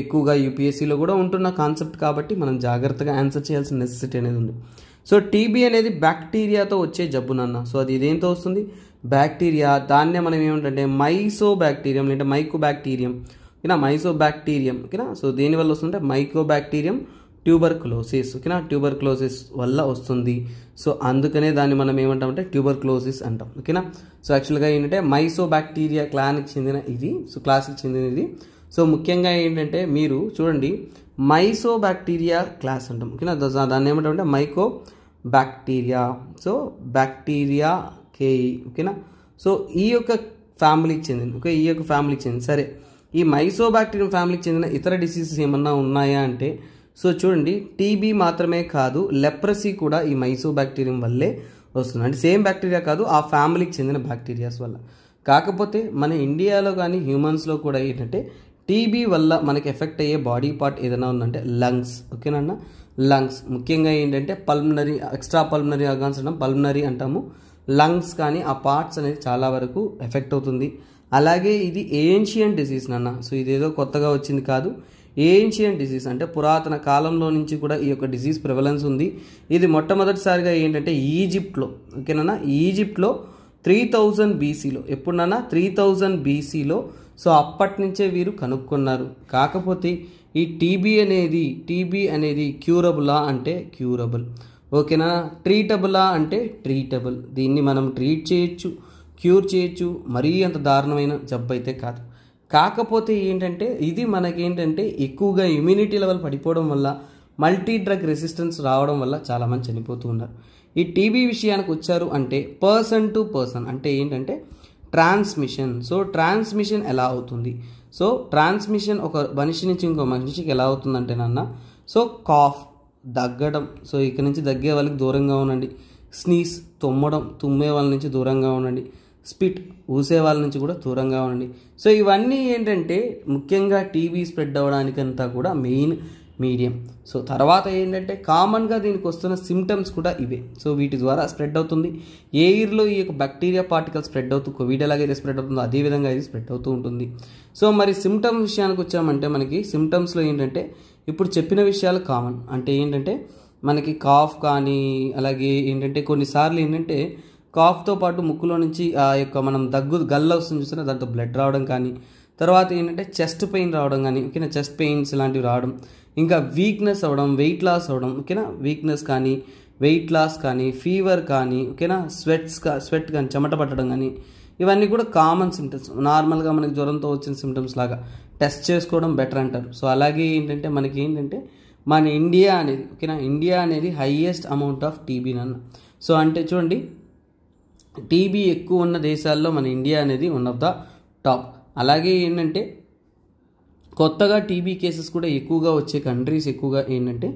ఎక్కువగా యూపీఎస్సీలో కూడా ఉంటున్న కాన్సెప్ట్ కాబట్టి మనం జాగ్రత్తగా ఆన్సర్ చేయాల్సిన నెసెసిటీ అనేది ఉంది సో టీబీ అనేది బ్యాక్టీరియాతో వచ్చే జబ్బునన్న సో అది ఇదేంతో వస్తుంది బ్యాక్టీరియా దాన్నే మనం ఏమిటంటే మైసో బ్యాక్టీరియం లేదంటే మైకో బ్యాక్టీరియం ఓకేనా మైసో బ్యాక్టీరియం ఓకేనా సో దేనివల్ల వస్తుంటే మైకో బ్యాక్టీరియం ట్యూబర్క్లోసిస్ ఓకేనా ట్యూబర్క్లోసిస్ వల్ల వస్తుంది సో అందుకనే దాన్ని మనం ఏమంటాం ట్యూబర్ ట్యూబర్క్లోసిస్ అంటాం ఓకేనా సో యాక్చువల్గా ఏంటంటే మైసో బ్యాక్టీరియా క్లాన్కి చెందిన ఇది సో క్లాస్కి చెందిన ఇది సో ముఖ్యంగా ఏంటంటే మీరు చూడండి మైసో బ్యాక్టీరియా క్లాస్ అంటాం ఓకేనా దాన్ని అంటే mycobacteria so bacteriaceae ఓకేనా సో ఈ యొక్క ఫ్యామిలీకి చెందింది ఓకే ఈ యొక్క ఫ్యామిలీకి చెందింది సరే ఈ మైసో బ్యాక్టీరియా ఫ్యామిలీకి చెందిన ఇతర డిసీజెస్ ఏమన్నా ఉన్నాయా అంటే సో చూడండి టీబీ మాత్రమే కాదు లెప్రసీ కూడా ఈ మైసో బ్యాక్టీరియం వల్లే వస్తుంది అంటే సేమ్ బ్యాక్టీరియా కాదు ఆ ఫ్యామిలీకి చెందిన బ్యాక్టీరియాస్ వల్ల కాకపోతే మన ఇండియాలో కానీ హ్యూమన్స్లో కూడా ఏంటంటే టీబీ వల్ల మనకి ఎఫెక్ట్ అయ్యే బాడీ పార్ట్ ఏదైనా ఉందంటే లంగ్స్ ఓకేనన్నా లంగ్స్ ముఖ్యంగా ఏంటంటే పల్మనరీ ఎక్స్ట్రా పల్మనరీ ఆర్గాన్స్ అంటాం పల్మనరీ అంటాము లంగ్స్ కానీ ఆ పార్ట్స్ అనేది చాలా వరకు ఎఫెక్ట్ అవుతుంది అలాగే ఇది ఏన్షియన్ డిసీజ్ నాన్న సో ఇదేదో కొత్తగా వచ్చింది కాదు ఏన్షియన్ డిసీజ్ అంటే పురాతన కాలంలో నుంచి కూడా ఈ యొక్క డిసీజ్ ప్రివలెన్స్ ఉంది ఇది మొట్టమొదటిసారిగా ఏంటంటే ఈజిప్ట్లో ఓకేనా ఈజిప్ట్లో త్రీ థౌజండ్ బీసీలో ఎప్పుడన్నా త్రీ థౌజండ్ బీసీలో సో అప్పటి నుంచే వీరు కనుక్కున్నారు కాకపోతే ఈ టీబీ అనేది టీబీ అనేది క్యూరబులా అంటే క్యూరబుల్ ఓకేనా ట్రీటబులా అంటే ట్రీటబుల్ దీన్ని మనం ట్రీట్ చేయొచ్చు క్యూర్ చేయొచ్చు మరీ అంత దారుణమైన జబ్బు అయితే కాదు కాకపోతే ఏంటంటే ఇది మనకేంటంటే ఎక్కువగా ఇమ్యూనిటీ లెవెల్ పడిపోవడం వల్ల మల్టీ డ్రగ్ రెసిస్టెన్స్ రావడం వల్ల చాలామంది చనిపోతూ ఉన్నారు ఈ టీబీ విషయానికి వచ్చారు అంటే పర్సన్ టు పర్సన్ అంటే ఏంటంటే ట్రాన్స్మిషన్ సో ట్రాన్స్మిషన్ ఎలా అవుతుంది సో ట్రాన్స్మిషన్ ఒక మనిషి నుంచి ఇంకో మనిషికి ఎలా అవుతుందంటే నాన్న సో కాఫ్ దగ్గడం సో ఇక్కడ నుంచి దగ్గే వాళ్ళకి దూరంగా ఉండండి స్నీస్ తుమ్మడం తుమ్మే వాళ్ళ నుంచి దూరంగా ఉండండి స్పిట్ ఊసే వాళ్ళ నుంచి కూడా దూరంగా ఉండండి సో ఇవన్నీ ఏంటంటే ముఖ్యంగా టీవీ స్ప్రెడ్ అవ్వడానికంతా కూడా మెయిన్ మీడియం సో తర్వాత ఏంటంటే కామన్గా దీనికి వస్తున్న సిమ్టమ్స్ కూడా ఇవే సో వీటి ద్వారా స్ప్రెడ్ అవుతుంది ఏ ఇయర్లో ఈ యొక్క బ్యాక్టీరియా పార్టికల్ స్ప్రెడ్ అవుతూ కోవిడ్ ఎలాగైతే స్ప్రెడ్ అవుతుందో అదేవిధంగా ఇది స్ప్రెడ్ అవుతూ ఉంటుంది సో మరి సిమ్టమ్ విషయానికి వచ్చామంటే మనకి సిమ్టమ్స్లో ఏంటంటే ఇప్పుడు చెప్పిన విషయాలు కామన్ అంటే ఏంటంటే మనకి కాఫ్ కానీ అలాగే ఏంటంటే కొన్నిసార్లు ఏంటంటే కాఫ్తో పాటు ముక్కులో నుంచి ఆ యొక్క మనం దగ్గు గల్లు వస్తుంది చూస్తున్నా దాంతో బ్లడ్ రావడం కానీ తర్వాత ఏంటంటే చెస్ట్ పెయిన్ రావడం కానీ ఓకేనా చెస్ట్ పెయిన్స్ ఇలాంటివి రావడం ఇంకా వీక్నెస్ అవ్వడం వెయిట్ లాస్ అవ్వడం ఓకేనా వీక్నెస్ కానీ వెయిట్ లాస్ కానీ ఫీవర్ కానీ ఓకేనా స్వెట్స్ స్వెట్ కానీ చెమట పట్టడం కానీ ఇవన్నీ కూడా కామన్ సిమ్టమ్స్ నార్మల్గా మనకి జ్వరంతో వచ్చిన సిమ్టమ్స్ లాగా టెస్ట్ చేసుకోవడం బెటర్ అంటారు సో అలాగే ఏంటంటే మనకి ఏంటంటే మన ఇండియా అనేది ఓకేనా ఇండియా అనేది హయ్యెస్ట్ అమౌంట్ ఆఫ్ టీబీ నన్ను సో అంటే చూడండి టీబీ ఎక్కువ ఉన్న దేశాల్లో మన ఇండియా అనేది వన్ ఆఫ్ ద టాప్ అలాగే ఏంటంటే కొత్తగా టీబీ కేసెస్ కూడా ఎక్కువగా వచ్చే కంట్రీస్ ఎక్కువగా ఏంటంటే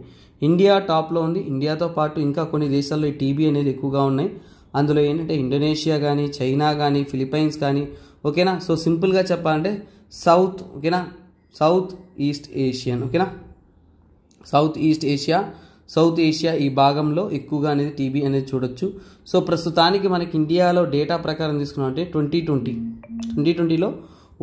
ఇండియా టాప్లో ఉంది ఇండియాతో పాటు ఇంకా కొన్ని దేశాల్లో ఈ టీబీ అనేది ఎక్కువగా ఉన్నాయి అందులో ఏంటంటే ఇండోనేషియా కానీ చైనా కానీ ఫిలిప్పైన్స్ కానీ ఓకేనా సో సింపుల్గా చెప్పాలంటే సౌత్ ఓకేనా సౌత్ ఈస్ట్ ఏషియన్ ఓకేనా south east Asia south Asia ఈ భాగంలో ఎక్కువగా అనేది టీబీ అనేది చూడొచ్చు సో ప్రస్తుతానికి మనకి ఇండియాలో డేటా ప్రకారం తీసుకున్నాం అంటే ట్వంటీ ట్వంటీ ట్వంటీ ట్వంటీలో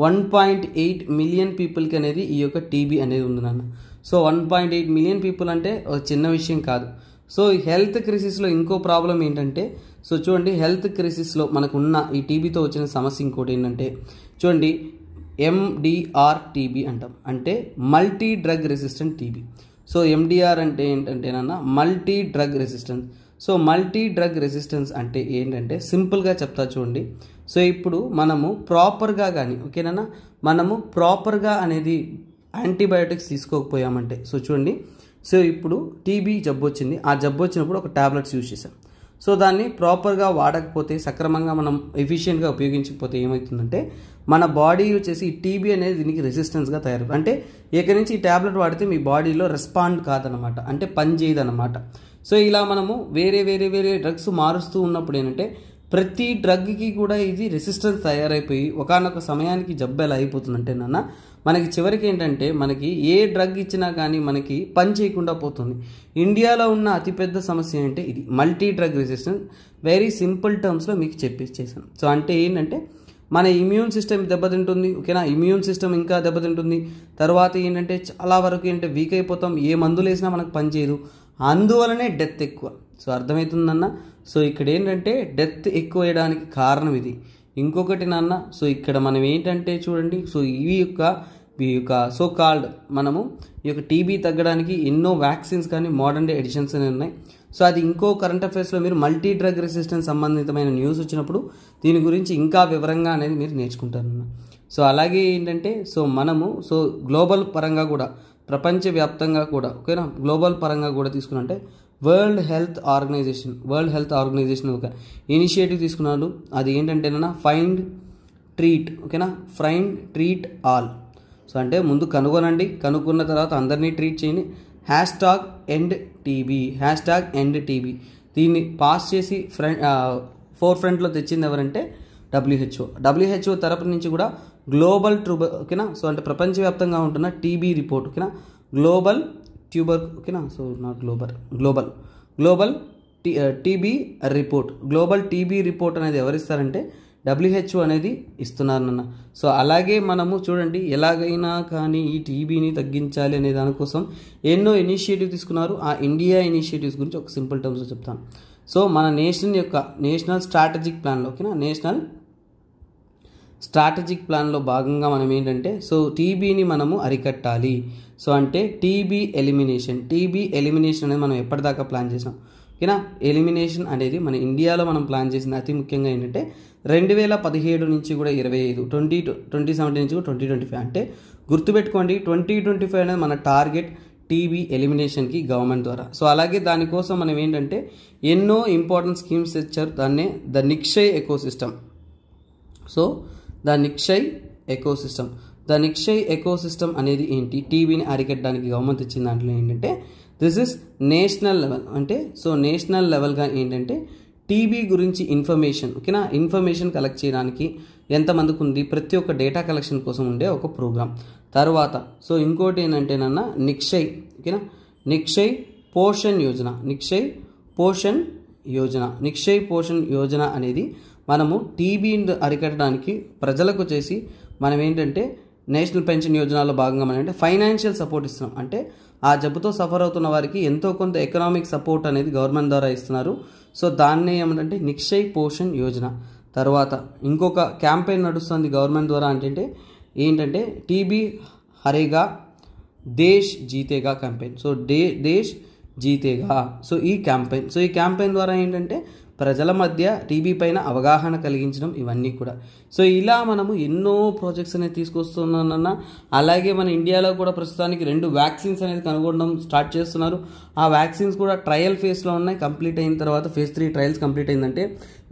వన్ పాయింట్ ఎయిట్ మిలియన్ పీపుల్కి అనేది ఈ యొక్క టీబీ అనేది ఉంది నాన్న so one point eight million people అంటే ఒక చిన్న విషయం కాదు సో హెల్త్ క్రైసిస్లో ఇంకో ప్రాబ్లం ఏంటంటే సో చూడండి హెల్త్ మనకు మనకున్న ఈ టీబీతో వచ్చిన సమస్య ఇంకోటి ఏంటంటే చూడండి ఎండిఆర్ టీబీ అంటాం అంటే multi drug resistant TB so MDR అంటే ఏంటంటేనన్నా multi drug resistance so multi drug resistance అంటే ఏంటంటే సింపుల్గా చెప్తా చూడండి సో ఇప్పుడు మనము ప్రాపర్గా కానీ ఓకేనన్నా మనము ప్రాపర్గా అనేది యాంటీబయాటిక్స్ తీసుకోకపోయామంటే సో చూడండి సో ఇప్పుడు టీబీ జబ్బు వచ్చింది ఆ జబ్బు వచ్చినప్పుడు ఒక ట్యాబ్లెట్స్ యూజ్ చేశాం సో దాన్ని ప్రాపర్గా వాడకపోతే సక్రమంగా మనం ఎఫిషియెంట్గా ఉపయోగించకపోతే ఏమవుతుందంటే మన బాడీ వచ్చేసి టీబీ అనేది దీనికి రెసిస్టెన్స్గా తయారు అంటే ఇక్కడి నుంచి ఈ ట్యాబ్లెట్ వాడితే మీ బాడీలో రెస్పాండ్ కాదనమాట అంటే పని చేయదనమాట సో ఇలా మనము వేరే వేరే వేరే డ్రగ్స్ మారుస్తూ ఉన్నప్పుడు ఏంటంటే ప్రతి డ్రగ్కి కూడా ఇది రెసిస్టెన్స్ తయారైపోయి ఒకనొక సమయానికి జబ్బు ఎలా అయిపోతుందంటే నాన్న మనకి చివరికి ఏంటంటే మనకి ఏ డ్రగ్ ఇచ్చినా కానీ మనకి పని చేయకుండా పోతుంది ఇండియాలో ఉన్న అతిపెద్ద సమస్య అంటే ఇది multi drug resistance very simple టర్మ్స్లో మీకు చెప్పేసి చేశాను సో అంటే ఏంటంటే మన ఇమ్యూన్ సిస్టమ్ దెబ్బతింటుంది ఓకేనా ఇమ్యూన్ సిస్టమ్ ఇంకా దెబ్బతింటుంది తర్వాత ఏంటంటే చాలా వరకు ఏంటంటే వీక్ అయిపోతాం ఏ మందులు వేసినా మనకు పనిచేయదు అందువలనే డెత్ ఎక్కువ సో అర్థమవుతుందన్న సో ఇక్కడ ఏంటంటే డెత్ ఎక్కువ వేయడానికి కారణం ఇది ఇంకొకటి నాన్న సో ఇక్కడ మనం ఏంటంటే చూడండి సో ఇవి యొక్క ఈ యొక్క సో కాల్డ్ మనము ఈ యొక్క టీబీ తగ్గడానికి ఎన్నో వ్యాక్సిన్స్ కానీ మోడర్న్ డే ఎడిషన్స్ అని ఉన్నాయి సో అది ఇంకో కరెంట్ అఫైర్స్లో మీరు మల్టీ డ్రగ్ రెసిస్టెన్స్ సంబంధితమైన న్యూస్ వచ్చినప్పుడు దీని గురించి ఇంకా వివరంగా అనేది మీరు నేర్చుకుంటారన్న సో అలాగే ఏంటంటే సో మనము సో గ్లోబల్ పరంగా కూడా ప్రపంచవ్యాప్తంగా కూడా ఓకేనా గ్లోబల్ పరంగా కూడా తీసుకున్నంటే world health organization world health organization ఒక ఇనిషియేటివ్ తీసుకున్నాడు అది ఏంటంటేనా ఫైండ్ ట్రీట్ ఓకేనా ఫైండ్ ట్రీట్ ఆల్ సో అంటే ముందు కనుగొనండి కనుక్కున్న తర్వాత అందరినీ ట్రీట్ చేయండి hashtag end TB hashtag end TB దీన్ని పాస్ చేసి ఫ్రంట్ ఫోర్ ఫ్రంట్లో తెచ్చింది ఎవరంటే డబ్ల్యూహెచ్ఓ డబ్ల్యూహెచ్ఓ తరపు నుంచి కూడా గ్లోబల్ ట్రూబ ఓకేనా సో అంటే ప్రపంచవ్యాప్తంగా ఉంటున్న టీబీ రిపోర్ట్ ఓకేనా గ్లోబల్ ట్యూబర్ ఓకేనా so not global global global TB report global TB report అనేది ఎవరిస్తారంటే డబ్ల్యూహెచ్ఓ అనేది ఇస్తున్నారన్న సో అలాగే మనము చూడండి ఎలాగైనా కానీ ఈ టీబీని తగ్గించాలి అనే దానికోసం ఎన్నో ఇనిషియేటివ్ తీసుకున్నారు ఆ ఇండియా ఇనిషియేటివ్స్ గురించి ఒక సింపుల్ టర్మ్స్లో చెప్తాను సో మన నేషన్ యొక్క నేషనల్ స్ట్రాటజిక్ ప్లాన్లో నా నేషనల్ స్ట్రాటజిక్ ప్లాన్లో భాగంగా మనం ఏంటంటే సో టీబీని మనము అరికట్టాలి సో అంటే టీబీ ఎలిమినేషన్ టీబీ ఎలిమినేషన్ అనేది మనం ఎప్పటిదాకా ప్లాన్ చేసినాం ఓకేనా ఎలిమినేషన్ అనేది మన ఇండియాలో మనం ప్లాన్ చేసిన అతి ముఖ్యంగా ఏంటంటే రెండు వేల పదిహేడు నుంచి కూడా ఇరవై ఐదు ట్వంటీ ట్వంటీ సెవెంటీ నుంచి కూడా ట్వంటీ ట్వంటీ ఫైవ్ అంటే గుర్తుపెట్టుకోండి ట్వంటీ ట్వంటీ ఫైవ్ అనేది మన టార్గెట్ టీవీ ఎలిమినేషన్కి గవర్నమెంట్ ద్వారా సో అలాగే దానికోసం మనం ఏంటంటే ఎన్నో ఇంపార్టెంట్ స్కీమ్స్ ఇచ్చారు దాన్నే the Nikshay ecosystem so the Nikshay ecosystem the Nikshay ecosystem అనేది ఏంటి టీవీని అరికట్టడానికి గవర్నమెంట్ ఇచ్చిన దాంట్లో ఏంటంటే దిస్ ఇస్ నేషనల్ లెవెల్ అంటే సో నేషనల్ లెవెల్గా ఏంటంటే టీబీ గురించి ఇన్ఫర్మేషన్ ఓకేనా ఇన్ఫర్మేషన్ కలెక్ట్ చేయడానికి ఎంతమందికి ఉంది ప్రతి ఒక్క డేటా కలెక్షన్ కోసం ఉండే ఒక ప్రోగ్రామ్ తర్వాత సో ఇంకోటి నన్న నిక్షయ్ ఓకేనా నిక్షయ్ పోషన్ యోజన నిక్షయ్ పోషన్ యోజన నిక్షయ్ పోషన్ యోజన అనేది మనము టీబీని అరికట్టడానికి ప్రజలకు చేసి మనం ఏంటంటే నేషనల్ పెన్షన్ యోజనలో భాగంగా మనం అంటే ఫైనాన్షియల్ సపోర్ట్ ఇస్తున్నాం అంటే ఆ జబ్బుతో సఫర్ అవుతున్న వారికి ఎంతో కొంత ఎకనామిక్ సపోర్ట్ అనేది గవర్నమెంట్ ద్వారా ఇస్తున్నారు సో దాన్నే ఏమంటే నిక్షయ్ పోషన్ యోజన తర్వాత ఇంకొక క్యాంపెయిన్ నడుస్తుంది గవర్నమెంట్ ద్వారా అంటే ఏంటంటే టీబీ హరేగా దేశ్ జీతేగా క్యాంపెయిన్ సో దే దేశ్ జీతేగా సో ఈ క్యాంపెయిన్ సో ఈ క్యాంపెయిన్ ద్వారా ఏంటంటే ప్రజల మధ్య టీబీ పైన అవగాహన కలిగించడం ఇవన్నీ కూడా సో ఇలా మనము ఎన్నో ప్రాజెక్ట్స్ అనేది తీసుకొస్తున్నానన్న అలాగే మన ఇండియాలో కూడా ప్రస్తుతానికి రెండు వ్యాక్సిన్స్ అనేది కనుగొనడం స్టార్ట్ చేస్తున్నారు ఆ వ్యాక్సిన్స్ కూడా ట్రయల్ ఫేస్లో ఉన్నాయి కంప్లీట్ అయిన తర్వాత ఫేజ్ త్రీ ట్రయల్స్ కంప్లీట్ అయిందంటే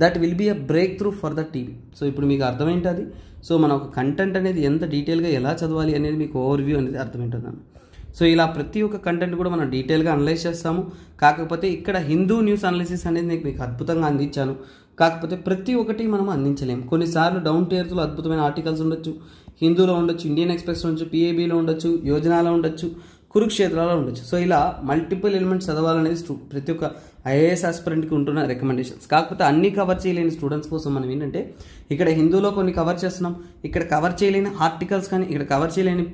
that will be a breakthrough for the TB so ఇప్పుడు మీకు అర్థమైంటుంది సో మన ఒక కంటెంట్ అనేది ఎంత డీటెయిల్గా ఎలా చదవాలి అనేది మీకు ఓవర్వ్యూ అనేది అన్న సో ఇలా ప్రతి ఒక్క కంటెంట్ కూడా మనం డీటెయిల్గా అనలైజ్ చేస్తాము కాకపోతే ఇక్కడ హిందూ న్యూస్ అనలిసిస్ అనేది నేను మీకు అద్భుతంగా అందించాను కాకపోతే ప్రతి ఒక్కటి మనం అందించలేము కొన్నిసార్లు డౌన్ టేర్త్లో అద్భుతమైన ఆర్టికల్స్ ఉండొచ్చు హిందూలో ఉండొచ్చు ఇండియన్ ఎక్స్ప్రెస్లో ఉండొచ్చు పిఏబీలో ఉండొచ్చు యోజనలో ఉండొచ్చు కురుక్షేత్రాల్లో ఉండొచ్చు సో ఇలా మల్టిపుల్ ఎలిమెంట్స్ చదవాలనేది ప్రతి ఒక్క ఐఏఎస్ ఆస్పిరెంట్కి ఉంటున్న రికమెండేషన్స్ కాకపోతే అన్ని కవర్ చేయలేని స్టూడెంట్స్ కోసం మనం ఏంటంటే ఇక్కడ హిందూలో కొన్ని కవర్ చేస్తున్నాం ఇక్కడ కవర్ చేయలేని ఆర్టికల్స్ కానీ ఇక్కడ కవర్ చేయలేని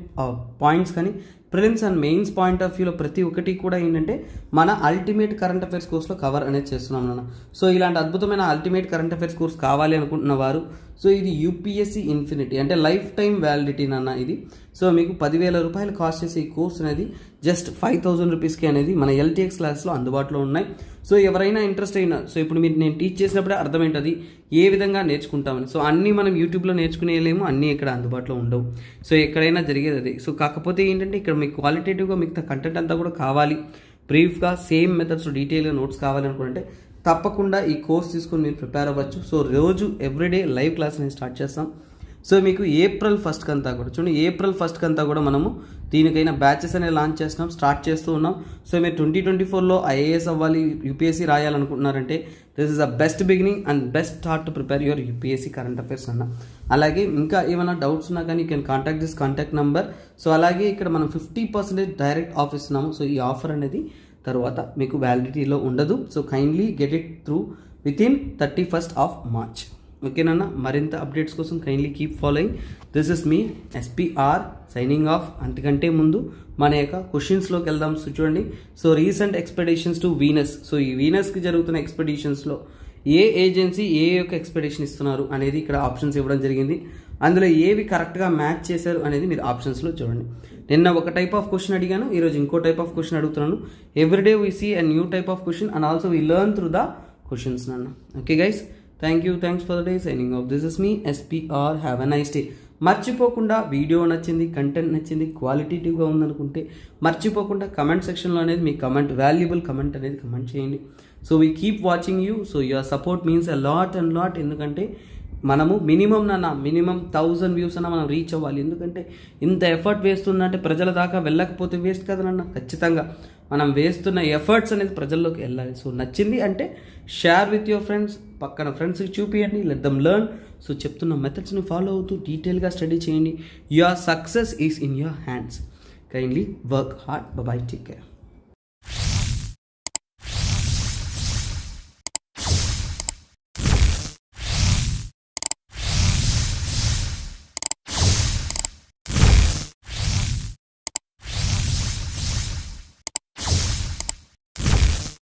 పాయింట్స్ కానీ prelims and mains point of వ్యూలో ప్రతి ఒక్కటి కూడా ఏంటంటే మన అల్టిమేట్ కరెంట్ అఫైర్స్ కోర్స్లో కవర్ అనేది చేస్తున్నాం నాన్న సో ఇలాంటి అద్భుతమైన అల్టిమేట్ కరెంట్ అఫైర్స్ కోర్స్ కావాలి అనుకుంటున్న వారు సో ఇది యూపీఎస్సీ ఇన్ఫినిటీ అంటే లైఫ్ టైం వ్యాలిడిటీ నాన్న ఇది సో మీకు పదివేల రూపాయలు కాస్ట్ చేసే ఈ కోర్స్ అనేది జస్ట్ ఫైవ్ థౌజండ్ రూపీస్కి అనేది మన ఎల్టీఎక్స్ క్లాస్లో అందుబాటులో ఉన్నాయి సో ఎవరైనా ఇంట్రెస్ట్ అయినా సో ఇప్పుడు మీరు నేను టీచ్ చేసినప్పుడే అర్థమేంటది ఏ విధంగా నేర్చుకుంటామని సో అన్నీ మనం యూట్యూబ్లో నేర్చుకునేలేము అన్నీ ఇక్కడ అందుబాటులో ఉండవు సో ఎక్కడైనా జరిగేది అది సో కాకపోతే ఏంటంటే ఇక్కడ మీకు క్వాలిటేటివ్గా మిగతా కంటెంట్ అంతా కూడా కావాలి బ్రీఫ్గా సేమ్ మెథడ్స్ డీటెయిల్గా నోట్స్ కావాలనుకుంటే తప్పకుండా ఈ కోర్స్ తీసుకొని మీరు ప్రిపేర్ అవ్వచ్చు సో రోజు ఎవ్రీడే లైవ్ క్లాస్ నేను స్టార్ట్ చేస్తాం సో మీకు ఏప్రిల్ ఫస్ట్ కంతా కూడా చూడండి ఏప్రిల్ ఫస్ట్ కంతా కూడా మనము దీనికైనా బ్యాచెస్ అనేవి లాంచ్ చేస్తున్నాం స్టార్ట్ చేస్తూ ఉన్నాం సో మీరు ట్వంటీ ట్వంటీ ఫోర్లో ఐఏఎస్ అవ్వాలి యూపీఎస్సీ రాయాలనుకుంటున్నారంటే this is the best beginning and best start to prepare your UPSC current affairs అన్న అలాగే ఇంకా ఏమైనా డౌట్స్ ఉన్నా కానీ can contact this contact number so అలాగే ఇక్కడ మనం ఫిఫ్టీ పర్సెంటేజ్ డైరెక్ట్ ఆఫర్ ఇస్తున్నాము సో ఈ ఆఫర్ అనేది తర్వాత మీకు వ్యాలిడిటీలో ఉండదు so kindly get it through within thirty first of March ఓకేనా మరింత అప్డేట్స్ కోసం kindly keep following this is మీ ఎస్పీఆర్ సైనింగ్ ఆఫ్ అంతకంటే ముందు మన యొక్క క్వశ్చన్స్లోకి వెళ్దాం సో చూడండి so recent expectations to Venus so ఈ వీనస్కి జరుగుతున్న ఎక్స్పెడిషన్స్లో ఏ ఏజెన్సీ ఏ యొక్క ఎక్స్పెక్టేషన్ ఇస్తున్నారు అనేది ఇక్కడ ఆప్షన్స్ ఇవ్వడం జరిగింది అందులో ఏవి కరెక్ట్గా మ్యాచ్ చేశారు అనేది మీరు ఆప్షన్స్లో చూడండి నిన్న ఒక టైప్ ఆఫ్ క్వశ్చన్ అడిగాను ఈరోజు ఇంకో టైప్ ఆఫ్ క్వశ్చన్ అడుగుతున్నాను everyday we see a new type of question and also we learn through the questions నన్ను okay guys thank you thanks for the day signing off this is మీ SPR have a nice day మర్చిపోకుండా video నచ్చింది content నచ్చింది క్వాలిటేటివ్గా ఉందనుకుంటే మర్చిపోకుండా comment సెక్షన్లో అనేది మీ కమెంట్ వాల్యుబుల్ కమెంట్ అనేది కమెంట్ చేయండి so we keep watching you so your support means a lot and lot ఎందుకంటే మనము మినిమం నాన్న మినిమం థౌజండ్ వ్యూస్ అన్న మనం రీచ్ అవ్వాలి ఎందుకంటే ఇంత ఎఫర్ట్ వేస్తుందంటే ప్రజల దాకా వెళ్ళకపోతే వేస్ట్ కదా ఖచ్చితంగా మనం వేస్తున్న ఎఫర్ట్స్ అనేది ప్రజల్లోకి వెళ్ళాలి సో నచ్చింది అంటే షేర్ విత్ యువర్ ఫ్రెండ్స్ పక్కన ఫ్రెండ్స్కి చూపియండి లెట్ దమ్ లెర్న్ సో చెప్తున్న మెథడ్స్ని ఫాలో అవుతూ డీటెయిల్గా స్టడీ చేయండి your success is in your hands kindly work hard bye take care